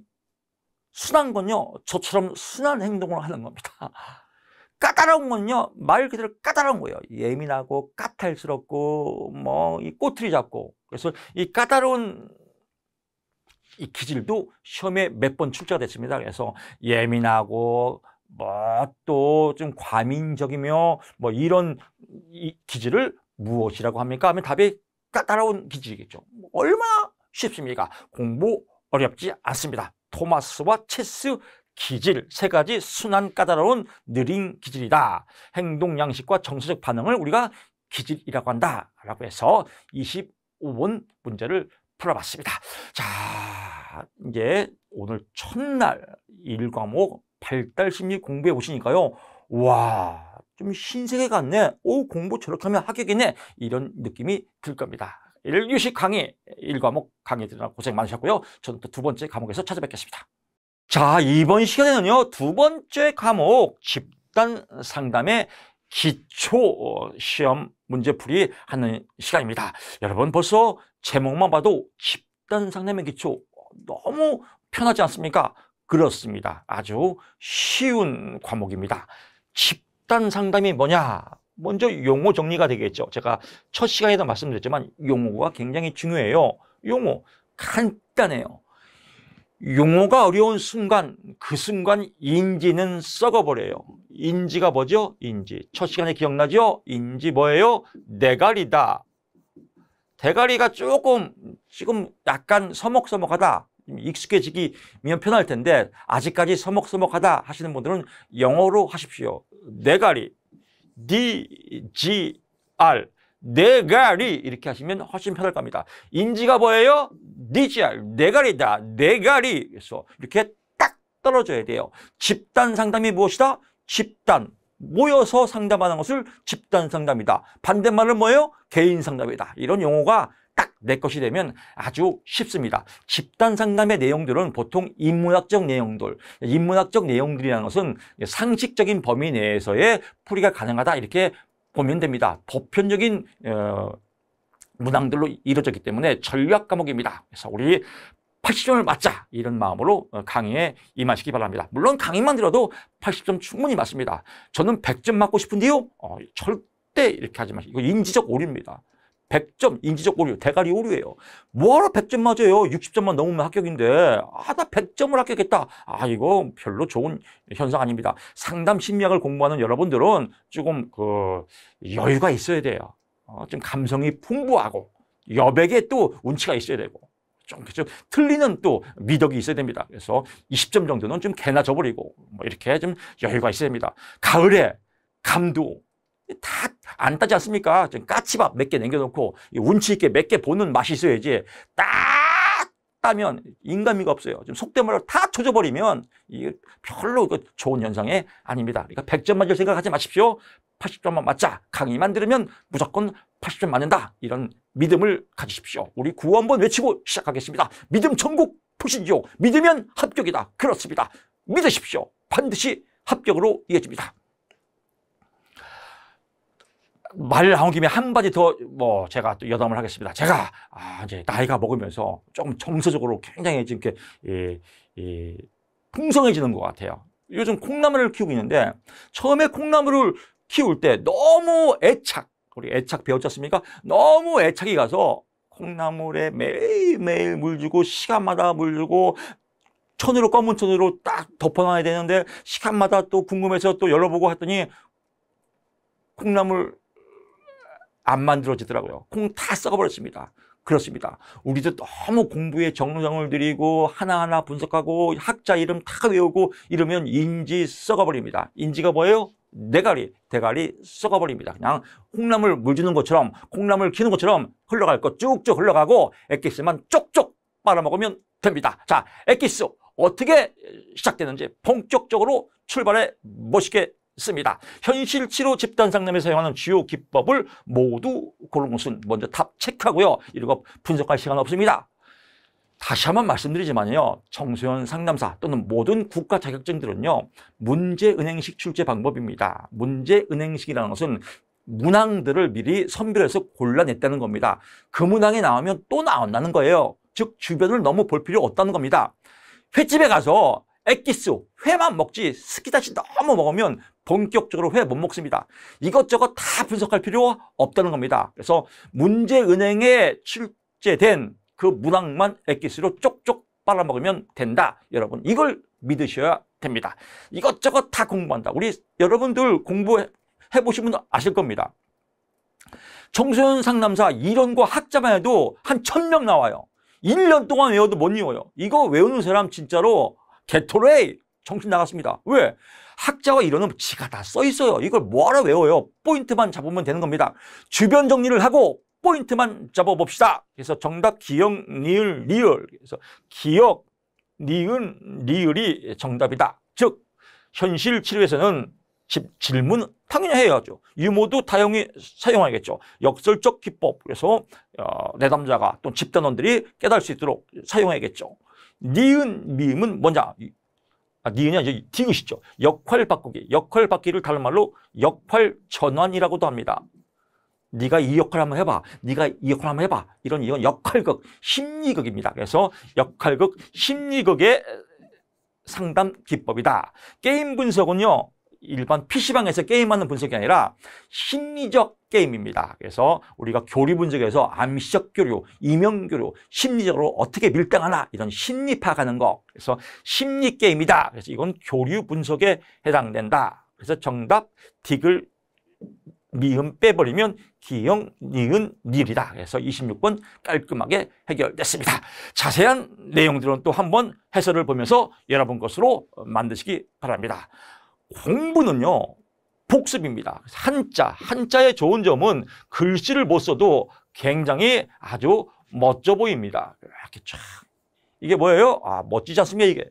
순한 건요. 저처럼 순한 행동을 하는 겁니다. 까다로운 건요. 말 그대로 까다로운 거예요. 예민하고 까탈스럽고 뭐 이 꼬투리 잡고 그래서 이 까다로운 이 기질도 시험에 몇 번 출제가 됐습니다. 그래서 예민하고 뭐 또 좀 과민적이며 뭐 이런 이 기질을 무엇이라고 합니까? 하면 답이 따라온 기질이겠죠. 얼마나 쉽습니까? 공부 어렵지 않습니다. 토마스와 체스 기질, 세 가지 순한 까다로운 느린 기질이다. 행동 양식과 정서적 반응을 우리가 기질이라고 한다. 라고 해서 25번 문제를 풀어봤습니다. 자, 이제 오늘 첫날 일과목 발달 심리 공부해 보시니까요. 와, 좀 신세계 같네. 오, 공부 저렇게 하면 합격네 이런 느낌이 들 겁니다. 1교시 강의, 1과목 강의 들으라 고생 많으셨고요. 저는 또 두 번째 과목에서 찾아뵙겠습니다. 자, 이번 시간에는요. 두 번째 과목 집단 상담의 기초 어, 시험 문제풀이 하는 시간입니다. 여러분 벌써 제목만 봐도 집단 상담의 기초 어, 너무 편하지 않습니까? 그렇습니다. 아주 쉬운 과목입니다. 집 집단 상담이 뭐냐? 먼저 용어 정리가 되겠죠. 제가 첫 시간에도 말씀드렸지만 용어가 굉장히 중요해요. 용어 간단해요. 용어가 어려운 순간 그 순간 인지는 썩어버려요. 인지가 뭐죠? 인지. 첫 시간에 기억나죠? 인지 뭐예요? 대가리다. 대가리가 조금 지금 약간 서먹서먹하다. 익숙해지기면 편할 텐데 아직까지 서먹서먹하다 하시는 분들은 영어로 하십시오. 네가리, DGR, 네가리 이렇게 하시면 훨씬 편할 겁니다. 인지가 뭐예요? DGR, 네가리다, 네가리. 그래서 이렇게 딱 떨어져야 돼요. 집단 상담이 무엇이다? 집단. 모여서 상담하는 것을 집단 상담이다. 반대말은 뭐예요? 개인 상담이다. 이런 용어가 딱내 것이 되면 아주 쉽습니다. 집단 상담의 내용들은 보통 인문학적 내용들, 인문학적 내용들이라는 것은 상식적인 범위 내에서의 풀이가 가능하다 이렇게 보면 됩니다. 보편적인 어, 문항들로 이루어졌기 때문에 전략 과목입니다. 그래서 우리 80점을 맞자 이런 마음으로 어, 강의에 임하시기 바랍니다. 물론 강의만 들어도 80점 충분히 맞습니다. 저는 100점 맞고 싶은데요. 어, 절대 이렇게 하지 마시고 이거 인지적 오류입니다. 100점 인지적 오류, 대가리 오류예요. 뭐하러 100점 맞아요? 60점만 넘으면 합격인데 아, 나 100점을 합격했다. 아, 이거 별로 좋은 현상 아닙니다. 상담 심리학을 공부하는 여러분들은 조금 그 여유가 있어야 돼요. 어, 좀 감성이 풍부하고 여백에 또 운치가 있어야 되고 좀, 좀 틀리는 또 미덕이 있어야 됩니다. 그래서 20점 정도는 좀 개나 져버리고 뭐 이렇게 좀 여유가 있어야 됩니다. 가을에 감도 다안 따지 않습니까? 좀 까치밥 몇 개 남겨놓고 운치 있게 몇 개 보는 맛이 있어야지 딱 따면 인간미가 없어요. 좀 속된 말로 다 조져버리면 이게 별로 그 좋은 현상이 아닙니다. 그러니까 100점 맞을 생각하지 마십시오. 80점만 맞자. 강의만 들으면 무조건 80점 맞는다. 이런 믿음을 가지십시오. 우리 구호 한번 외치고 시작하겠습니다. 믿음 천국 푸신지옥. 믿으면 합격이다. 그렇습니다. 믿으십시오. 반드시 합격으로 이어집니다. 말 나온 김에 한 마디 더 뭐 제가 또 여담을 하겠습니다. 제가 아 이제 나이가 먹으면서 조금 정서적으로 굉장히 지금 이렇게 이, 이 풍성해지는 것 같아요. 요즘 콩나물을 키우고 있는데 처음에 콩나물을 키울 때 너무 애착 우리 애착 배웠지 않습니까? 너무 애착이 가서 콩나물에 매일매일 물 주고 시간마다 물 주고 천으로 검은 천으로 딱 덮어놔야 되는데 시간마다 또 궁금해서 또 열어보고 했더니 콩나물 안 만들어지더라고요. 콩 다 썩어버렸습니다. 그렇습니다. 우리도 너무 공부에 정로장을 들이고 하나하나 분석하고 학자 이름 다 외우고 이러면 인지 썩어버립니다. 인지가 뭐예요? 대가리, 대가리 썩어버립니다. 그냥 콩나물 물 주는 것처럼 콩나물 키는 것처럼 흘러갈 것 쭉쭉 흘러가고 액기스만 쪽쪽 빨아먹으면 됩니다. 자, 액기스 어떻게 시작되는지 본격적으로 출발해 멋있게 있습니다. 현실치료 집단 상담에 사용하는 주요 기법을 모두 고른 것은 먼저 탑 체크하고요. 이거 분석할 시간 없습니다. 다시 한 번 말씀드리지만요. 청소년 상담사 또는 모든 국가 자격증들은요. 문제은행식 출제 방법입니다. 문제은행식이라는 것은 문항들을 미리 선별해서 골라냈다는 겁니다. 그 문항이 나오면 또 나온다는 거예요. 즉 주변을 너무 볼 필요 없다는 겁니다. 횟집에 가서 액기스 회만 먹지 스키다시 너무 먹으면 본격적으로 회 못 먹습니다. 이것저것 다 분석할 필요 없다는 겁니다. 그래서 문제은행에 출제된 그 문항만 액기스로 쪽쪽 빨아먹으면 된다. 여러분 이걸 믿으셔야 됩니다. 이것저것 다 공부한다. 우리 여러분들 공부해보신 분 아실 겁니다. 청소년 상담사 이론과 학자만 해도 한 천 명 나와요. 1년 동안 외워도 못 외워요. 이거 외우는 사람 진짜로 개토레이 정신 나갔습니다. 왜? 학자와 이론은 지가 다 써 있어요. 이걸 뭐하러 외워요? 포인트만 잡으면 되는 겁니다. 주변 정리를 하고 포인트만 잡아봅시다. 그래서 정답 기억, 니을, 리을. 그래서 기억, 니은, 리을이 정답이다. 즉, 현실 치료에서는 질문 당연히 해야죠. 유모도 다용히 사용하겠죠. 역설적 기법. 그래서 어, 내담자가 또 집단원들이 깨달을 수 있도록 사용해야겠죠 니은, 미음은 뭐냐? 아, 니은이 이제 디귿이죠. 역할 바꾸기. 역할 바꾸기를 다른 말로 역할 전환이라고도 합니다. 네가 이 역할 한번 해봐. 네가 이 역할 한번 해봐. 이런 이건 역할극, 심리극입니다. 그래서 역할극, 심리극의 상담 기법이다. 게임 분석은요. 일반 PC방에서 게임하는 분석이 아니라 심리적 게임입니다. 그래서 우리가 교리 분석에서 암시적 교류, 이명 교류, 심리적으로 어떻게 밀당하나 이런 심리 파악하는 거. 그래서 심리 게임이다. 그래서 이건 교류 분석에 해당된다. 그래서 정답 딕을 미음 빼버리면 기형, 니은, 니이다 그래서 26번 깔끔하게 해결됐습니다. 자세한 내용들은 또 한번 해설을 보면서 여러분 것으로 만드시기 바랍니다. 공부는요. 복습입니다. 한자, 한자의 좋은 점은 글씨를 못 써도 굉장히 아주 멋져 보입니다. 이렇게 쫙. 이게 뭐예요? 아, 멋지지 않습니까, 이게?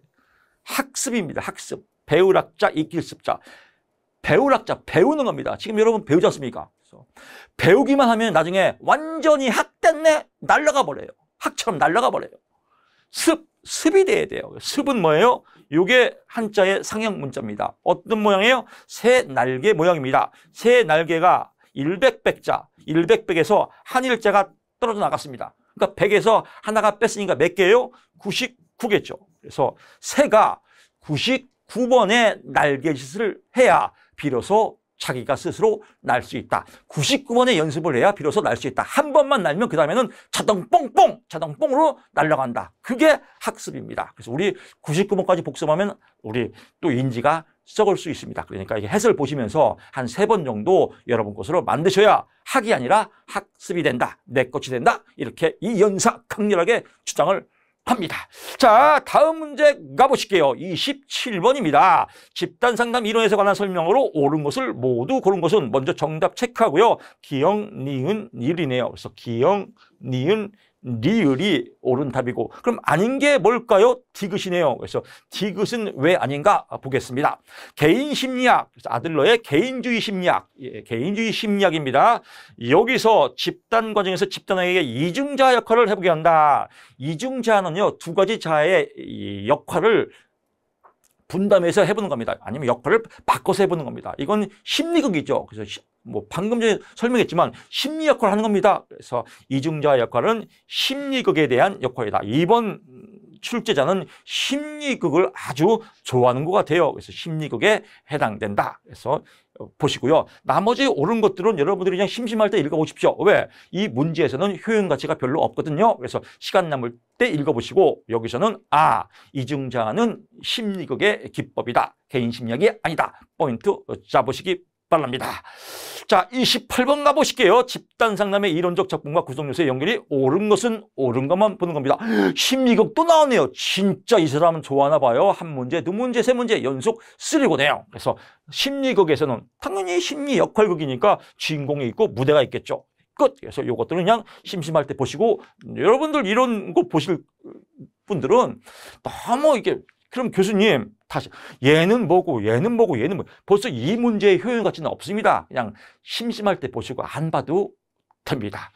학습입니다, 학습. 배울학자익힐습자배울학자 배우는 겁니다. 지금 여러분 배우지 않습니까? 배우기만 하면 나중에 완전히 학됐네? 날라가 버려요. 학처럼 날라가 버려요. 습, 습이 돼야 돼요. 습은 뭐예요? 요게 한자의 상형 문자입니다. 어떤 모양이에요? 새 날개 모양입니다. 새 날개가 1 0백자1 0백에서한 일자가 떨어져 나갔습니다. 그러니까 1에서 하나가 뺐으니까 몇 개예요? 99개죠. 그래서 새가 99번의 날개짓을 해야 비로소 자기가 스스로 날 수 있다. 99번의 연습을 해야 비로소 날 수 있다. 한 번만 날면 그 다음에는 자동 뽕뽕, 자동 뽕으로 날아간다. 그게 학습입니다. 그래서 우리 99번까지 복습하면 우리 또 인지가 썩을 수 있습니다. 그러니까 이게 해설 보시면서 한 세 번 정도 여러분 것으로 만드셔야 학이 아니라 학습이 된다. 내 것이 된다. 이렇게 이 연사 강렬하게 주장을 합니다. 자, 다음 문제 가보실게요. 27번입니다. 집단 상담 이론에서 관한 설명으로 옳은 것을 모두 고른 것은 먼저 정답 체크하고요. 기억, 니은, 일이네요. 그래서 기억, 니은, 리을이 옳은 답이고 그럼 아닌 게 뭘까요? 디귿이네요. 그래서 디귿은 왜 아닌가 보겠습니다. 개인 심리학, 그래서 아들러의 개인주의 심리학, 예, 개인주의 심리학입니다. 여기서 집단 과정에서 집단에게 이중자 역할을 해보게 한다. 이중자는요 두 가지 자의 역할을 분담해서 해보는 겁니다. 아니면 역할을 바꿔서 해보는 겁니다. 이건 심리극이죠. 그래서 뭐 방금 전에 설명했지만 심리 역할을 하는 겁니다. 그래서 이중자 역할은 심리극에 대한 역할이다. 이번 출제자는 심리극을 아주 좋아하는 것 같아요. 그래서 심리극에 해당된다. 그래서 어, 보시고요. 나머지 옳은 것들은 여러분들이 그냥 심심할 때 읽어보십시오. 왜? 이 문제에서는 효용 가치가 별로 없거든요. 그래서 시간 남을 때 읽어보시고 여기서는 아, 이중자는 심리극의 기법이다. 개인 심리학이 아니다. 포인트 잡으시기 빨랍니다 자, 28번 가보실게요. 집단 상담의 이론적 작품과 구성 요소의 연결이 옳은 것은 옳은 것만 보는 겁니다. 심리극도 나오네요. 진짜 이 사람은 좋아하나 봐요. 한 문제, 두 문제, 세 문제 연속 쓰리고네요. 그래서 심리극에서는 당연히 심리 역할극이니까 주인공이 있고 무대가 있겠죠. 끝. 그래서 요것들은 그냥 심심할 때 보시고 여러분들 이런 거 보실 분들은 너무 이게 그럼 교수님 다시 얘는 뭐고 얘는 뭐고 얘는 뭐 벌써 이 문제의 효용 가치는 없습니다. 그냥 심심할 때 보시고 안 봐도 됩니다.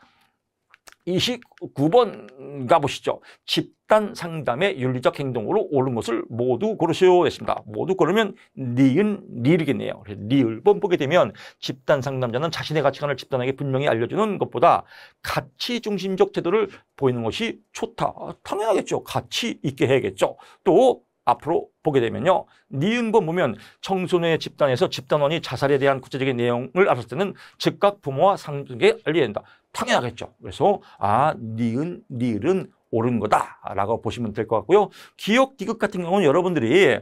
29번 가보시죠. 집단 상담의 윤리적 행동으로 옳은 것을 모두 고르시오 했습니다. 모두 고르면 니은 니이겠네요. 니을번 보게 되면 집단 상담자는 자신의 가치관을 집단에게 분명히 알려주는 것보다 가치 중심적 태도를 보이는 것이 좋다. 당연하겠죠. 가치 있게 해야겠죠. 또 앞으로 보게 되면요. 니은번 보면 청소년의 집단에서 집단원이 자살에 대한 구체적인 내용을 알았을 때는 즉각 부모와 상속에 알려야 된다. 당연하겠죠. 그래서 아, 니은, 니은 옳은 거다라고 보시면 될 것 같고요. 기억, 기극 같은 경우는 여러분들이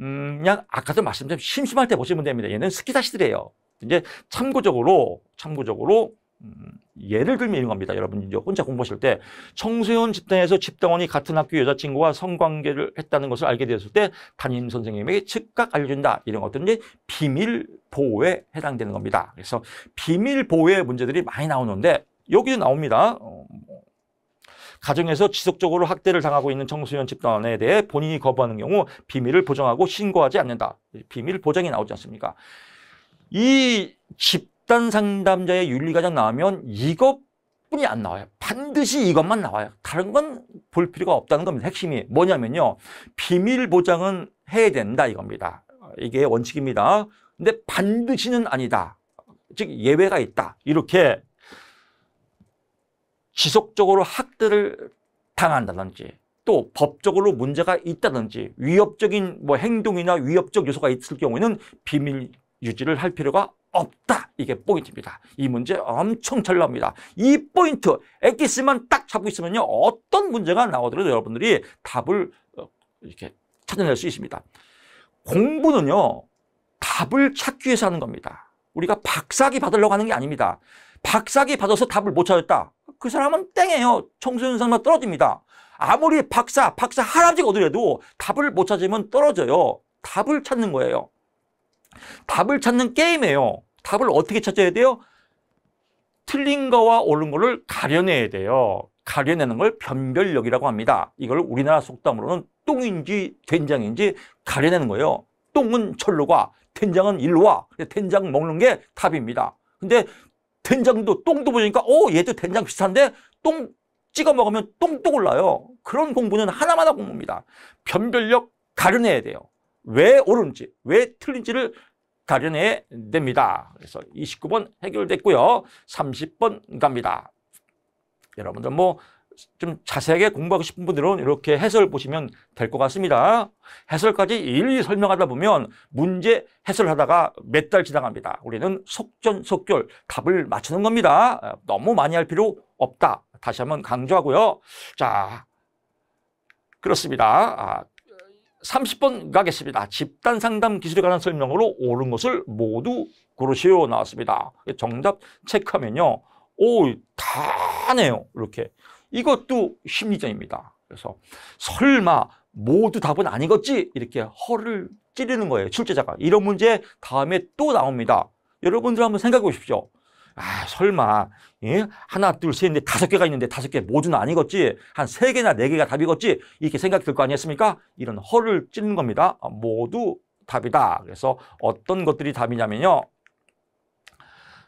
음, 그냥 아까도 말씀드린 심심할 때 보시면 됩니다. 얘는 스키다시들이에요. 이제 참고적으로, 참고적으로 음, 예를 들면 이런 겁니다. 여러분 이제 혼자 공부하실 때 청소년 집단에서 집단원이 같은 학교 여자친구와 성관계를 했다는 것을 알게 되었을 때 담임 선생님에게 즉각 알려준다. 이런 것들은 이제 비밀 보호에 해당되는 겁니다. 그래서 비밀 보호의 문제들이 많이 나오는데 여기도 나옵니다. 어, 뭐 가정에서 지속적으로 학대를 당하고 있는 청소년 집단에 대해 본인이 거부하는 경우 비밀을 보장하고 신고하지 않는다. 비밀 보장이 나오지 않습니까? 이 집, 집단 상담자의 윤리과정 나오면 이것뿐이 안 나와요. 반드시 이것만 나와요. 다른 건 볼 필요가 없다는 겁니다. 핵심이 뭐냐면요. 비밀 보장은 해야 된다 이겁니다. 이게 원칙입니다. 근데 반드시는 아니다. 즉 예외가 있다. 이렇게 지속적으로 학대를 당한다든지 또 법적으로 문제가 있다든지 위협적인 뭐 행동이나 위협적 요소가 있을 경우에는 비밀 유지를 할 필요가 없다. 이게 포인트입니다. 이 문제 엄청 잘 나옵니다. 이 포인트, 엑기스만 딱 잡고 있으면요. 어떤 문제가 나오더라도 여러분들이 답을 어, 이렇게 찾아낼 수 있습니다. 공부는요. 답을 찾기 위해서 하는 겁니다. 우리가 박사기 받으려고 하는 게 아닙니다. 박사기 받아서 답을 못 찾았다. 그 사람은 땡이에요. 청소년상만 떨어집니다. 아무리 박사, 박사 할아버지가 오더라도 답을 못 찾으면 떨어져요. 답을 찾는 거예요. 답을 찾는 게임이에요. 답을 어떻게 찾아야 돼요? 틀린 거와 옳은 거를 가려내야 돼요. 가려내는 걸 변별력이라고 합니다. 이걸 우리나라 속담으로는 똥인지 된장인지 가려내는 거예요. 똥은 철로 가, 된장은 일로 와. 된장 먹는 게 답입니다. 근데 된장도 똥도 보니까 어 얘도 된장 비슷한데 똥 찍어 먹으면 똥도 올라요. 그런 공부는 하나마다 공부입니다. 변별력 가려내야 돼요. 왜 옳은지, 왜 틀린지를 가려내야 됩니다. 그래서 29번 해결됐고요. 30번 갑니다. 여러분들 뭐 좀 자세하게 공부하고 싶은 분들은 이렇게 해설 보시면 될 것 같습니다. 해설까지 일일이 설명하다 보면 문제 해설하다가 몇 달 지나갑니다. 우리는 속전속결 답을 맞추는 겁니다. 너무 많이 할 필요 없다. 다시 한번 강조하고요. 자, 그렇습니다. 아, 30번 가겠습니다. 집단 상담 기술에 관한 설명으로 옳은 것을 모두 고르시오 나왔습니다. 정답 체크하면요. 오, 다네요. 이렇게. 이것도 심리전입니다. 그래서 설마 모두 답은 아니겠지? 이렇게 허를 찌르는 거예요. 출제자가. 이런 문제 다음에 또 나옵니다. 여러분들 한번 생각해 보십시오. 아, 설마, 예? 하나, 둘, 셋, 넷, 다섯 개가 있는데 다섯 개 모두는 아니겠지? 한 세 개나 네 개가 답이겠지? 이렇게 생각이 들 거아니었습니까 이런 허를 찌는 겁니다. 모두 답이다. 그래서 어떤 것들이 답이냐면요.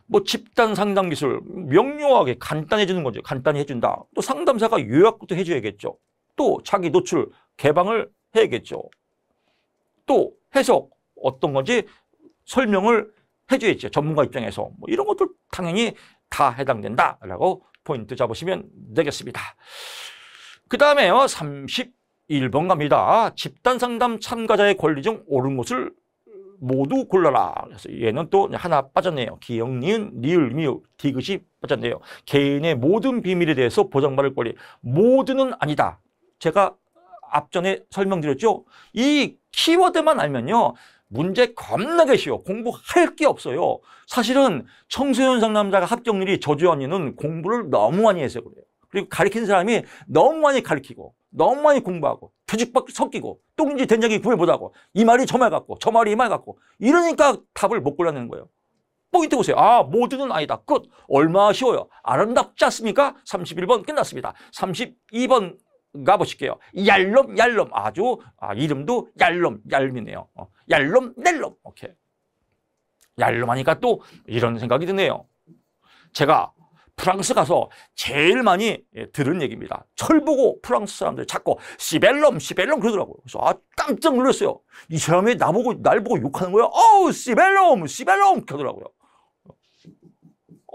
뭐 집단 상담 기술 명료하게 간단해지는 거죠. 간단히 해준다. 또 상담사가 요약부터 해줘야겠죠. 또 자기 노출 개방을 해야겠죠. 또 해석 어떤 건지 설명을 해줘야죠. 전문가 입장에서. 뭐 이런 것들 당연히 다 해당된다라고 포인트 잡으시면 되겠습니다. 그 다음에요. 31번 갑니다. 집단 상담 참가자의 권리 중 옳은 것을 모두 골라라. 그래서 얘는 또 하나 빠졌네요. 기억 니은, 니을, 미을, 디귿이 빠졌네요. 개인의 모든 비밀에 대해서 보장받을 권리. 모두는 아니다. 제가 앞전에 설명드렸죠. 이 키워드만 알면요. 문제 겁나게 쉬워. 공부할 게 없어요. 사실은 청소년 상담자가 합격률이 저주연이는 공부를 너무 많이 해서 그래요. 그리고 가르친 사람이 너무 많이 가르치고 너무 많이 공부하고 표죽박 섞이고 똥인지 된장이 구별 못하고 이 말이 저 말 같고 저 말이 이 말 같고 이러니까 답을 못 골라내는 거예요. 포인트 보세요. 아 모두는 아니다. 끝. 얼마 쉬워요. 아름답지 않습니까? 31번 끝났습니다. 32번 가보실게요. 얄롬, 얄롬. 아주, 아, 이름도 얄롬, 얄미네요. 어, 얄롬, 넬롬. 오케이. 얄롬 하니까 또 이런 생각이 드네요. 제가 프랑스 가서 제일 많이 예, 들은 얘기입니다. 철보고 프랑스 사람들 자꾸 시벨롬, 시벨롬 그러더라고요. 그래서 아, 깜짝 놀랐어요. 이 사람이 나보고, 날 보고 욕하는 거예요. 어우, 시벨롬, 시벨롬 그러더라고요.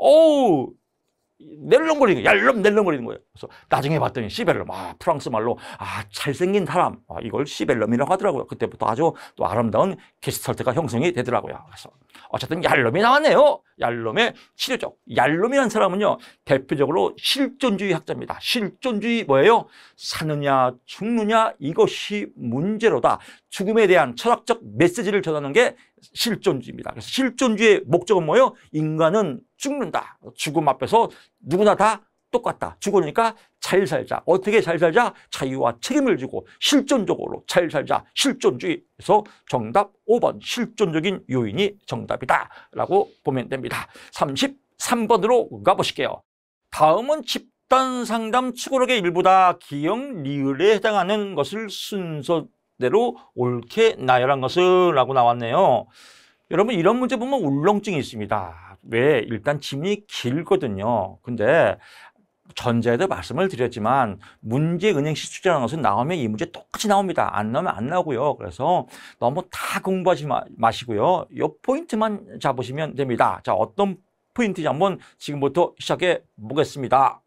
어우, 낼렁거리는 거예요. 얄렁낼렁거리는 거예요. 그래서 나중에 봤더니 시벨럼, 아, 프랑스 말로, 아, 잘생긴 사람, 아, 이걸 시벨럼이라고 하더라고요. 그때부터 아주 또 아름다운 게스털트가 형성이 되더라고요. 그래서 어쨌든 얄놈이 나왔네요. 얄놈의 치료적. 얄놈이란 사람은요. 대표적으로 실존주의 학자입니다. 실존주의 뭐예요? 사느냐 죽느냐 이것이 문제로다. 죽음에 대한 철학적 메시지를 전하는 게 실존주의입니다. 그래서 실존주의의 목적은 뭐예요? 인간은 죽는다. 죽음 앞에서 누구나 다 똑같다. 죽으니까 잘 살자. 어떻게 잘 살자? 자유와 책임을 주고 실존적으로 잘 살자. 실존주의에서 정답 5번 실존적인 요인이 정답이다. 라고 보면 됩니다. 33번으로 가보실게요. 다음은 집단 상담 치고록의 일부다. 기형 리을에 해당하는 것을 순서대로 옳게 나열한 것을 라고 나왔네요. 여러분 이런 문제 보면 울렁증이 있습니다. 왜? 일단 짐이 길거든요. 근데 전자에도 말씀을 드렸지만 문제은행 시수자라는 것은 나오면 이 문제 똑같이 나옵니다. 안 나오면 안 나오고요. 그래서 너무 다 공부하지 마, 시고요요 포인트만 잡으시면 됩니다. 자, 어떤 포인트인지 한번 지금부터 시작해 보겠습니다.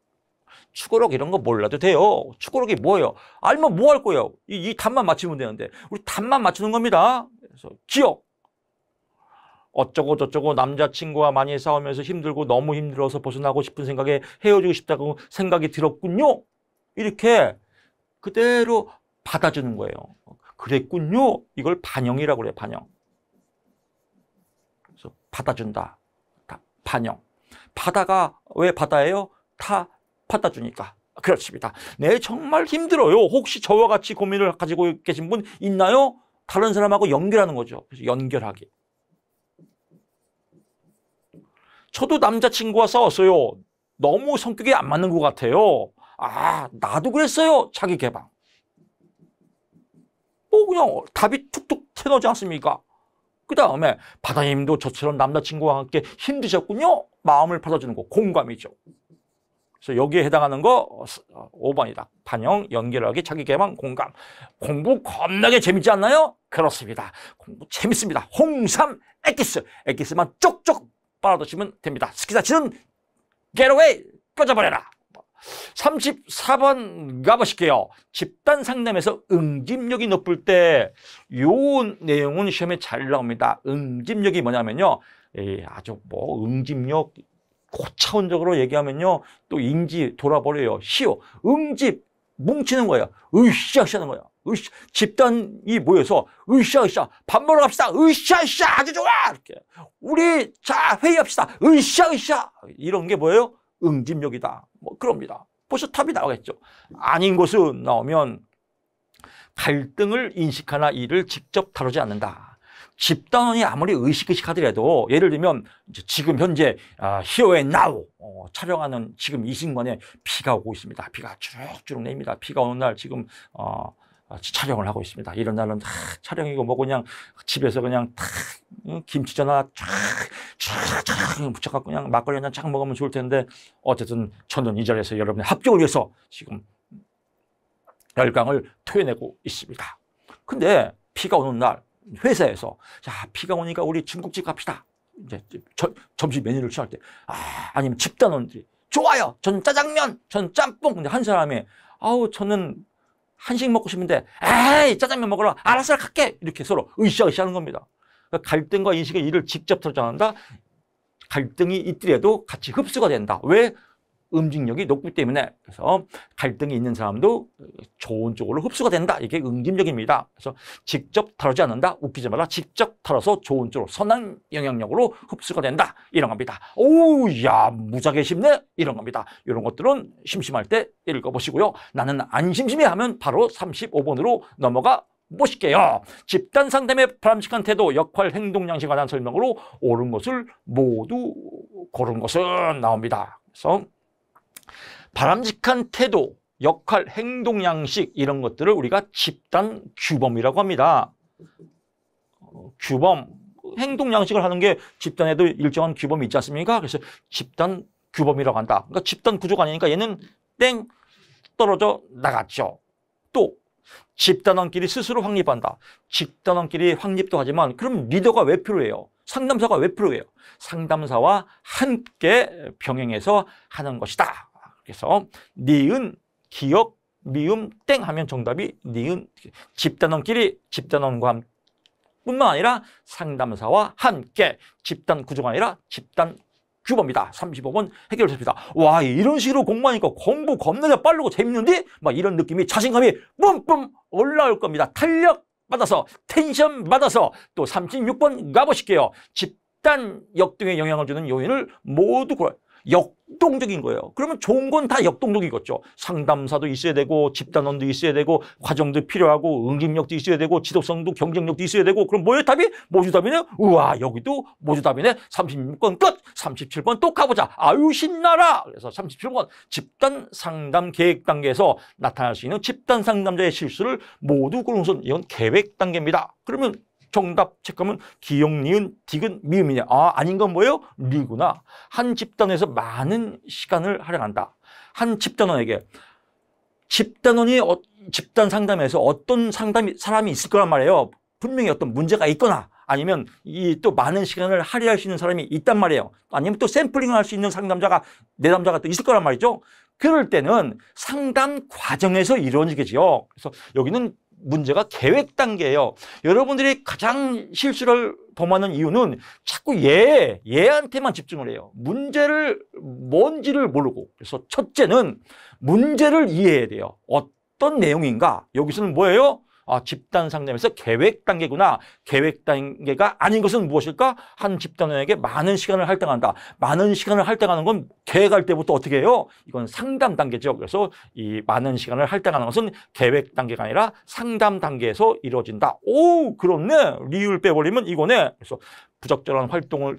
추구록 이런 거 몰라도 돼요. 추구록이 뭐예요? 알면 뭐 할 거예요? 이, 이 답만 맞추면 되는데 우리 답만 맞추는 겁니다. 그래서 기억, 어쩌고 저쩌고 남자친구와 많이 싸우면서 힘들고 너무 힘들어서 벗어나고 싶은 생각에 헤어지고 싶다고 생각이 들었군요. 이렇게 그대로 받아주는 거예요. 그랬군요. 이걸 반영이라고 그래요. 반영. 그래서 받아준다. 반영. 바다가 왜받아요다 받아주니까. 그렇습니다. 네, 정말 힘들어요. 혹시 저와 같이 고민을 가지고 계신 분 있나요? 다른 사람하고 연결하는 거죠. 연결하기. 저도 남자친구와 싸웠어요. 너무 성격이 안 맞는 것 같아요. 아, 나도 그랬어요. 자기 개방. 뭐 그냥 답이 툭툭 튀어나오지 않습니까? 그 다음에 바다님도 저처럼 남자친구와 함께 힘드셨군요. 마음을 받아주는 거 공감이죠. 그래서 여기에 해당하는 거 5번이다. 어, 반영, 연결하기, 자기 개방, 공감. 공부 겁나게 재밌지 않나요? 그렇습니다. 공부 재밌습니다. 홍삼 엑기스. 엑기스만 쪽쪽 빨아두시면 됩니다. 스키다치는 게로웨이 꺼져버려라. 34번 가보실게요. 집단 상담에서 응집력이 높을 때 요 내용은 시험에 잘 나옵니다. 응집력이 뭐냐면요. 에이, 예, 아주 뭐 응집력 고차원적으로 얘기하면요. 또 인지 돌아버려요. 시오. 응집 뭉치는 거예요. 으쌰으쌰 하는 거예요. 으쌰, 집단이 모여서 으쌰 으쌰 밥 먹으러 갑시다 으쌰 으쌰 아주 좋아 이렇게 우리 자 회의합시다 으쌰 으쌰 이런 게 뭐예요? 응집력이다 뭐 그럽니다 포써 탑이 나오겠죠 아닌 것은 나오면 갈등을 인식하나 이를 직접 다루지 않는다 집단이 아무리 의식의식 하더라도 예를 들면 지금 현재 아, 히어의 나우 어, 촬영하는 지금 이 순간에 비가 오고 있습니다. 비가 주룩주룩 내립니다. 비가 오는 날 지금 어, 아, 촬영을 하고 있습니다. 이런 날은 다 촬영이고 뭐 그냥 집에서 그냥 다 김치전 화나 쫙쫙쫙 붙여갖고 그냥 막걸리 한잔쫙 먹으면 좋을 텐데 어쨌든 저는 이 자리에서 여러분의 합격을 위해서 지금 열강을 토해내고 있습니다. 근데 비가 오는 날 회사에서 자 비가 오니까 우리 중국집 갑시다. 이제 저, 점심 메뉴를 취할 때 아, 아니면 집단원들이 좋아요. 전 짜장면, 전 짬뽕. 근데 한 사람이 아우 저는 한식 먹고 싶은데 에이 짜장면 먹으러 알아서 갈게 이렇게 서로 으쌰으쌰하는 겁니다. 그러니까 갈등과 인식의 일을 직접 설정한다. 갈등이 있더라도 같이 흡수가 된다. 왜? 응집력이 높기 때문에 그래서 갈등이 있는 사람도 좋은 쪽으로 흡수가 된다. 이게 응집력입니다. 그래서 직접 다루지 않는다. 웃기지 말라. 직접 다뤄서 좋은 쪽으로 선한 영향력으로 흡수가 된다. 이런 겁니다. 오야 무작위 심네 이런 겁니다. 이런 것들은 심심할 때 읽어보시고요. 나는 안 심심해 하면 바로 35번으로 넘어가 보실게요. 집단 상담의 바람직한 태도, 역할, 행동 양식에 관한 설명으로 옳은 것을 모두 고른 것은 나옵니다. 그래서 바람직한 태도, 역할, 행동 양식 이런 것들을 우리가 집단 규범이라고 합니다. 어, 규범, 행동 양식을 하는 게 집단에도 일정한 규범이 있지 않습니까? 그래서 집단 규범이라고 한다. 그러니까 집단 구조가 아니니까 얘는 땡 떨어져 나갔죠. 또 집단원끼리 스스로 확립한다. 집단원끼리 확립도 하지만 그럼 리더가 왜 필요해요? 상담사가 왜 필요해요? 상담사와 함께 병행해서 하는 것이다. 그래서 니은, 기억, 미음, 땡 하면 정답이 니은, 집단원끼리 집단원과 함 뿐만 아니라 상담사와 함께 집단 구조가 아니라 집단 규범이다. 35번 해결됐습니다. 와 이런 식으로 공부하니까 공부 겁나게 빠르고 재밌는데? 막 이런 느낌이 자신감이 뿜뿜 올라올 겁니다. 탄력 받아서 텐션 받아서 또 36번 가보실게요. 집단 역등에 영향을 주는 요인을 모두 고려 역동적인 거예요. 그러면 좋은 건 다 역동적이겠죠. 상담사도 있어야 되고 집단원도 있어야 되고 과정도 필요하고 응집력도 있어야 되고 지속성도 경쟁력도 있어야 되고 그럼 뭐예요 답이? 모주답이네? 우와 여기도 모주답이네. 36번 끝! 37번 또 가보자. 아유 신나라! 그래서 37번 집단 상담 계획 단계에서 나타날 수 있는 집단 상담자의 실수를 모두 고르는 이건 계획 단계입니다. 그러면 정답 책하면 기역, 니은, 디귿, 미음이냐. 아, 아닌 건 뭐예요? 리구나. 한 집단에서 많은 시간을 활용한다한 집단원에게 집단원이 어, 집단 상담에서 어떤 상담이 사람이 있을 거란 말이에요. 분명히 어떤 문제가 있거나 아니면 이 또 많은 시간을 할애할 수 있는 사람이 있단 말이에요. 아니면 또 샘플링을 할 수 있는 상담자가 내담자가 또 있을 거란 말이죠. 그럴 때는 상담 과정에서 이루어지겠지요. 그래서 여기는 문제가 계획 단계예요. 여러분들이 가장 실수를 범하는 이유는 자꾸 얘, 얘한테만 집중을 해요. 문제를 뭔지를 모르고. 그래서 첫째는 문제를 이해해야 돼요. 어떤 내용인가? 여기서는 뭐예요? 아, 집단 상담에서 계획 단계구나. 계획 단계가 아닌 것은 무엇일까? 한 집단원에게 많은 시간을 할당한다. 많은 시간을 할당하는 건 계획할 때부터 어떻게 해요? 이건 상담 단계죠. 그래서 이 많은 시간을 할당하는 것은 계획 단계가 아니라 상담 단계에서 이루어진다. 오, 그렇네. 리을 빼버리면 이거네. 그래서 부적절한 활동을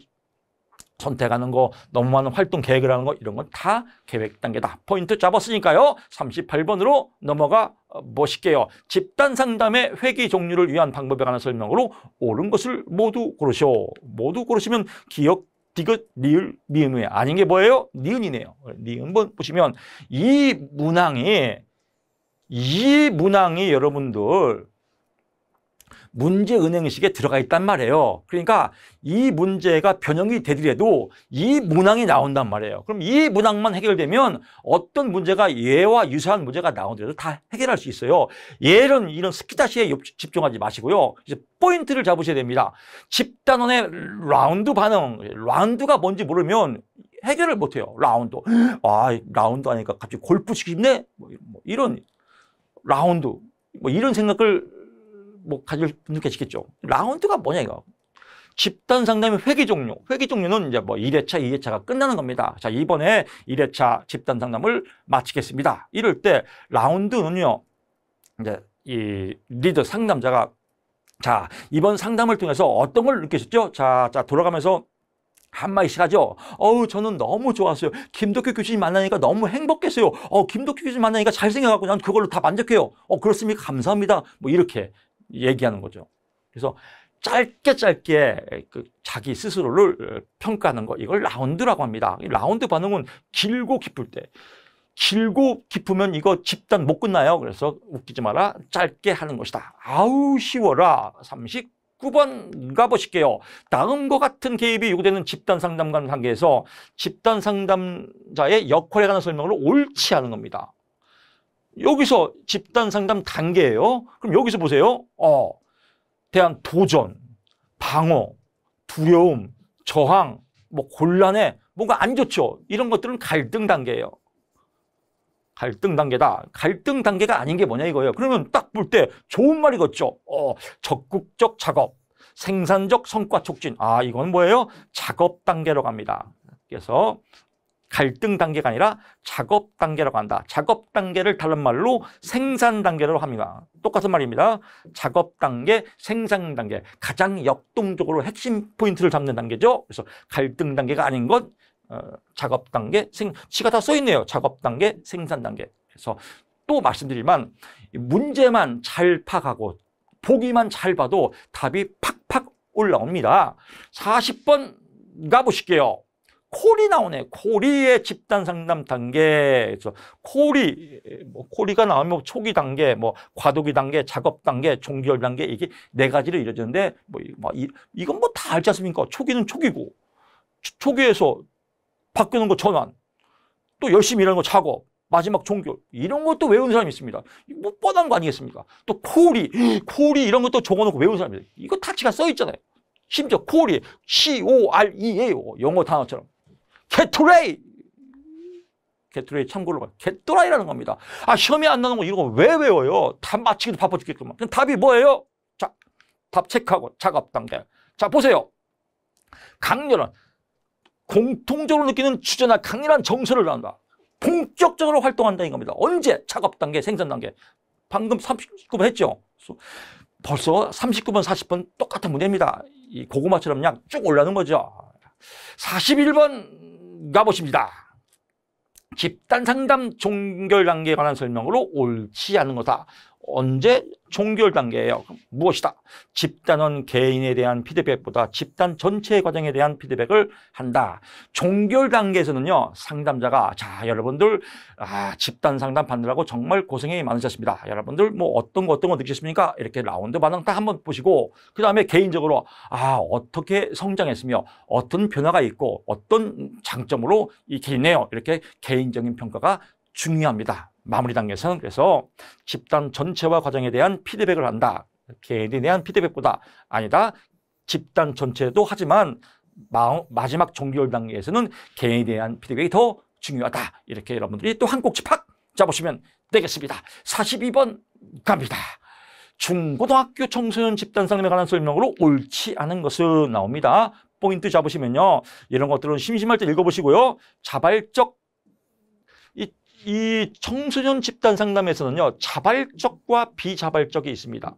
선택하는 거, 너무 많은 활동 계획을 하는 거 이런 건 다 계획 단계다. 포인트 잡았으니까요. 38번으로 넘어가 어, 보실게요. 집단 상담의 회기 종류를 위한 방법에 관한 설명으로 옳은 것을 모두 고르시오. 모두 고르시면 기억 디귿, 리을, 미음이 아닌 게 뭐예요? 니은이네요. 니은번 보시면 이 문항이 이 문항이 여러분들 문제 은행식에 들어가 있단 말이에요. 그러니까 이 문제가 변형이 되더라도 이 문항이 나온단 말이에요. 그럼 이 문항만 해결되면 어떤 문제가 얘와 유사한 문제가 나오더라도 다 해결할 수 있어요. 얘는 이런 스키다시에 집중하지 마시고요. 이제 포인트를 잡으셔야 됩니다. 집단원의 라운드 반응, 라운드가 뭔지 모르면 해결을 못해요. 라운드. 아, 라운드 하니까 갑자기 골프 치고 싶네? 뭐, 뭐 이런 라운드. 뭐 이런 생각을 뭐 가지를 분석해시겠죠 라운드가 뭐냐 이거. 집단 상담의 회기 종료. 회기 종료는 이제 뭐 1회차, 2회차가 끝나는 겁니다. 자, 이번에 1회차 집단 상담을 마치겠습니다. 이럴 때 라운드는요. 이제 이 리더 상담자가 자, 이번 상담을 통해서 어떤 걸 느끼셨죠? 자, 자, 돌아가면서 한마디씩 하죠. 어우, 저는 너무 좋았어요. 김덕규 교수님 만나니까 너무 행복했어요. 어, 김덕규 교수님 만나니까 잘생겨갖고 난 그걸로 다 만족해요. 어, 그렇습니까? 감사합니다. 뭐 이렇게 얘기하는 거죠. 그래서 짧게 짧게 그 자기 스스로를 어, 평가하는 거 이걸 라운드라고 합니다. 라운드 반응은 길고 깊을 때 길고 깊으면 이거 집단 못 끝나요. 그래서 웃기지 마라. 짧게 하는 것이다. 아우 쉬워라. 39번 가보실게요. 다음과 같은 개입이 요구되는 집단 상담관 단계에서 집단 상담자의 역할에 관한 설명을 옳지 하는 겁니다. 여기서 집단 상담 단계예요. 그럼 여기서 보세요. 어, 대한 도전, 방어, 두려움, 저항, 뭐곤란에 뭔가 안 좋죠. 이런 것들은 갈등 단계예요. 갈등 단계다. 갈등 단계가 아닌 게 뭐냐 이거예요. 그러면 딱 볼 때 좋은 말이겠죠. 어, 적극적 작업, 생산적 성과 촉진. 아, 이건 뭐예요? 작업 단계로 갑니다. 그래서 갈등 단계가 아니라 작업 단계라고 한다. 작업 단계를 다른 말로 생산 단계라고 합니다. 똑같은 말입니다. 작업 단계, 생산 단계. 가장 역동적으로 핵심 포인트를 잡는 단계죠. 그래서 갈등 단계가 아닌 건 어, 작업 단계, 생, 치가 다 써있네요. 작업 단계, 생산 단계. 그래서 또 말씀드리지만 문제만 잘 파악하고 보기만 잘 봐도 답이 팍팍 올라옵니다. 40번 가보실게요. 콜이 나오네. 콜이의 집단 상담 단계. 그래서 콜이 뭐 콜이가 나오면 뭐 초기 단계, 뭐 과도기 단계, 작업 단계, 종결 단계 이게 네 가지로 이루어지는데 뭐, 뭐 이, 이건 뭐 다 알지 않습니까? 초기는 초기고 초기에서 바꾸는 거 전환, 또 열심히 일하는 거 작업, 마지막 종결 이런 것도 외우는 사람이 있습니다. 뭐 뻔한 거 아니겠습니까? 또 코리, 코리 이런 것도 적어놓고 외운 사람이 있어요. 이거 타치가 써 있잖아요. 심지어 코리, C O R E예요. 영어 단어처럼. 개투레이. 개투레이 참고로 봐. 개뚜라이라는 겁니다. 아, 시험에안 나는 거 이런 거 왜 외워요? 답맞추기도 바빠 죽겠구만. 그럼 답이 뭐예요? 자, 답 체크하고 작업 단계. 자, 보세요. 강렬한, 공통적으로 느끼는 추전나 강렬한 정서를 낳는다. 본격적으로 활동한다는 겁니다. 언제? 작업 단계, 생산 단계. 방금 39번 했죠? 벌써 39번, 40번 똑같은 문제입니다. 이 고구마처럼 그냥 쭉 올라가는 거죠. 41번 가보십니다. 집단 상담 종결 단계에 관한 설명으로 옳지 않은 거다 언제 종결 단계예요. 무엇이다? 집단원 개인에 대한 피드백보다 집단 전체의 과정에 대한 피드백을 한다. 종결 단계에서는요. 상담자가 자 여러분들 아 집단 상담 받느라고 정말 고생이 많으셨습니다. 여러분들 뭐 어떤 거 어떤 거 느끼셨습니까? 이렇게 라운드 반응 딱 한번 보시고 그 다음에 개인적으로 아 어떻게 성장했으며 어떤 변화가 있고 어떤 장점으로 이 개인네요. 이렇게 개인적인 평가가 중요합니다. 마무리 단계에서는 그래서 집단 전체와 과정에 대한 피드백을 한다. 개인에 대한 피드백보다 아니다. 집단 전체도 하지만 마, 지막 종결 단계에서는 개인에 대한 피드백이 더 중요하다. 이렇게 여러분들이 또 한 꼭지 팍 잡으시면 되겠습니다. 42번 갑니다. 중고등학교 청소년 집단 상담에 관한 설명으로 옳지 않은 것은 나옵니다. 포인트 잡으시면요. 이런 것들은 심심할 때 읽어보시고요. 자발적 이 청소년 집단 상담에서는요. 자발적과 비자발적이 있습니다.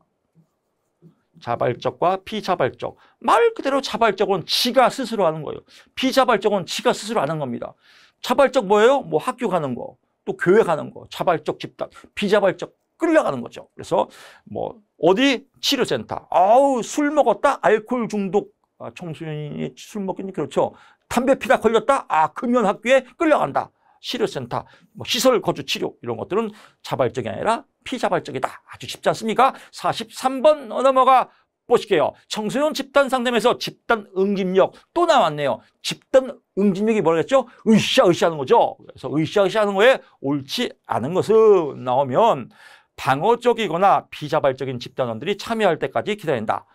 자발적과 비자발적말 그대로 자발적은 지가 스스로 하는 거예요. 비자발적은 지가 스스로 하는 겁니다. 자발적 뭐예요? 뭐 학교 가는 거, 또 교회 가는 거, 자발적 집단, 비자발적 끌려가는 거죠. 그래서 뭐 어디 치료센터, 아우 술 먹었다, 알코올 중독, 아, 청소년이 술먹겠 그렇죠. 담배 피다 걸렸다, 아 금연학교에 끌려간다. 치료센터, 뭐 시설 거주 치료 이런 것들은 자발적이 아니라 피자발적이다. 아주 쉽지 않습니까? 43번 넘어가 보실게요. 청소년 집단 상담에서 집단 응집력 또 나왔네요. 집단 응집력이 뭐겠죠? 라 으쌰으쌰 하는 거죠. 그래서 으쌰으쌰 하는 거에 옳지 않은 것은 나오면 방어적이거나 비자발적인 집단원들이 참여할 때까지 기다린다.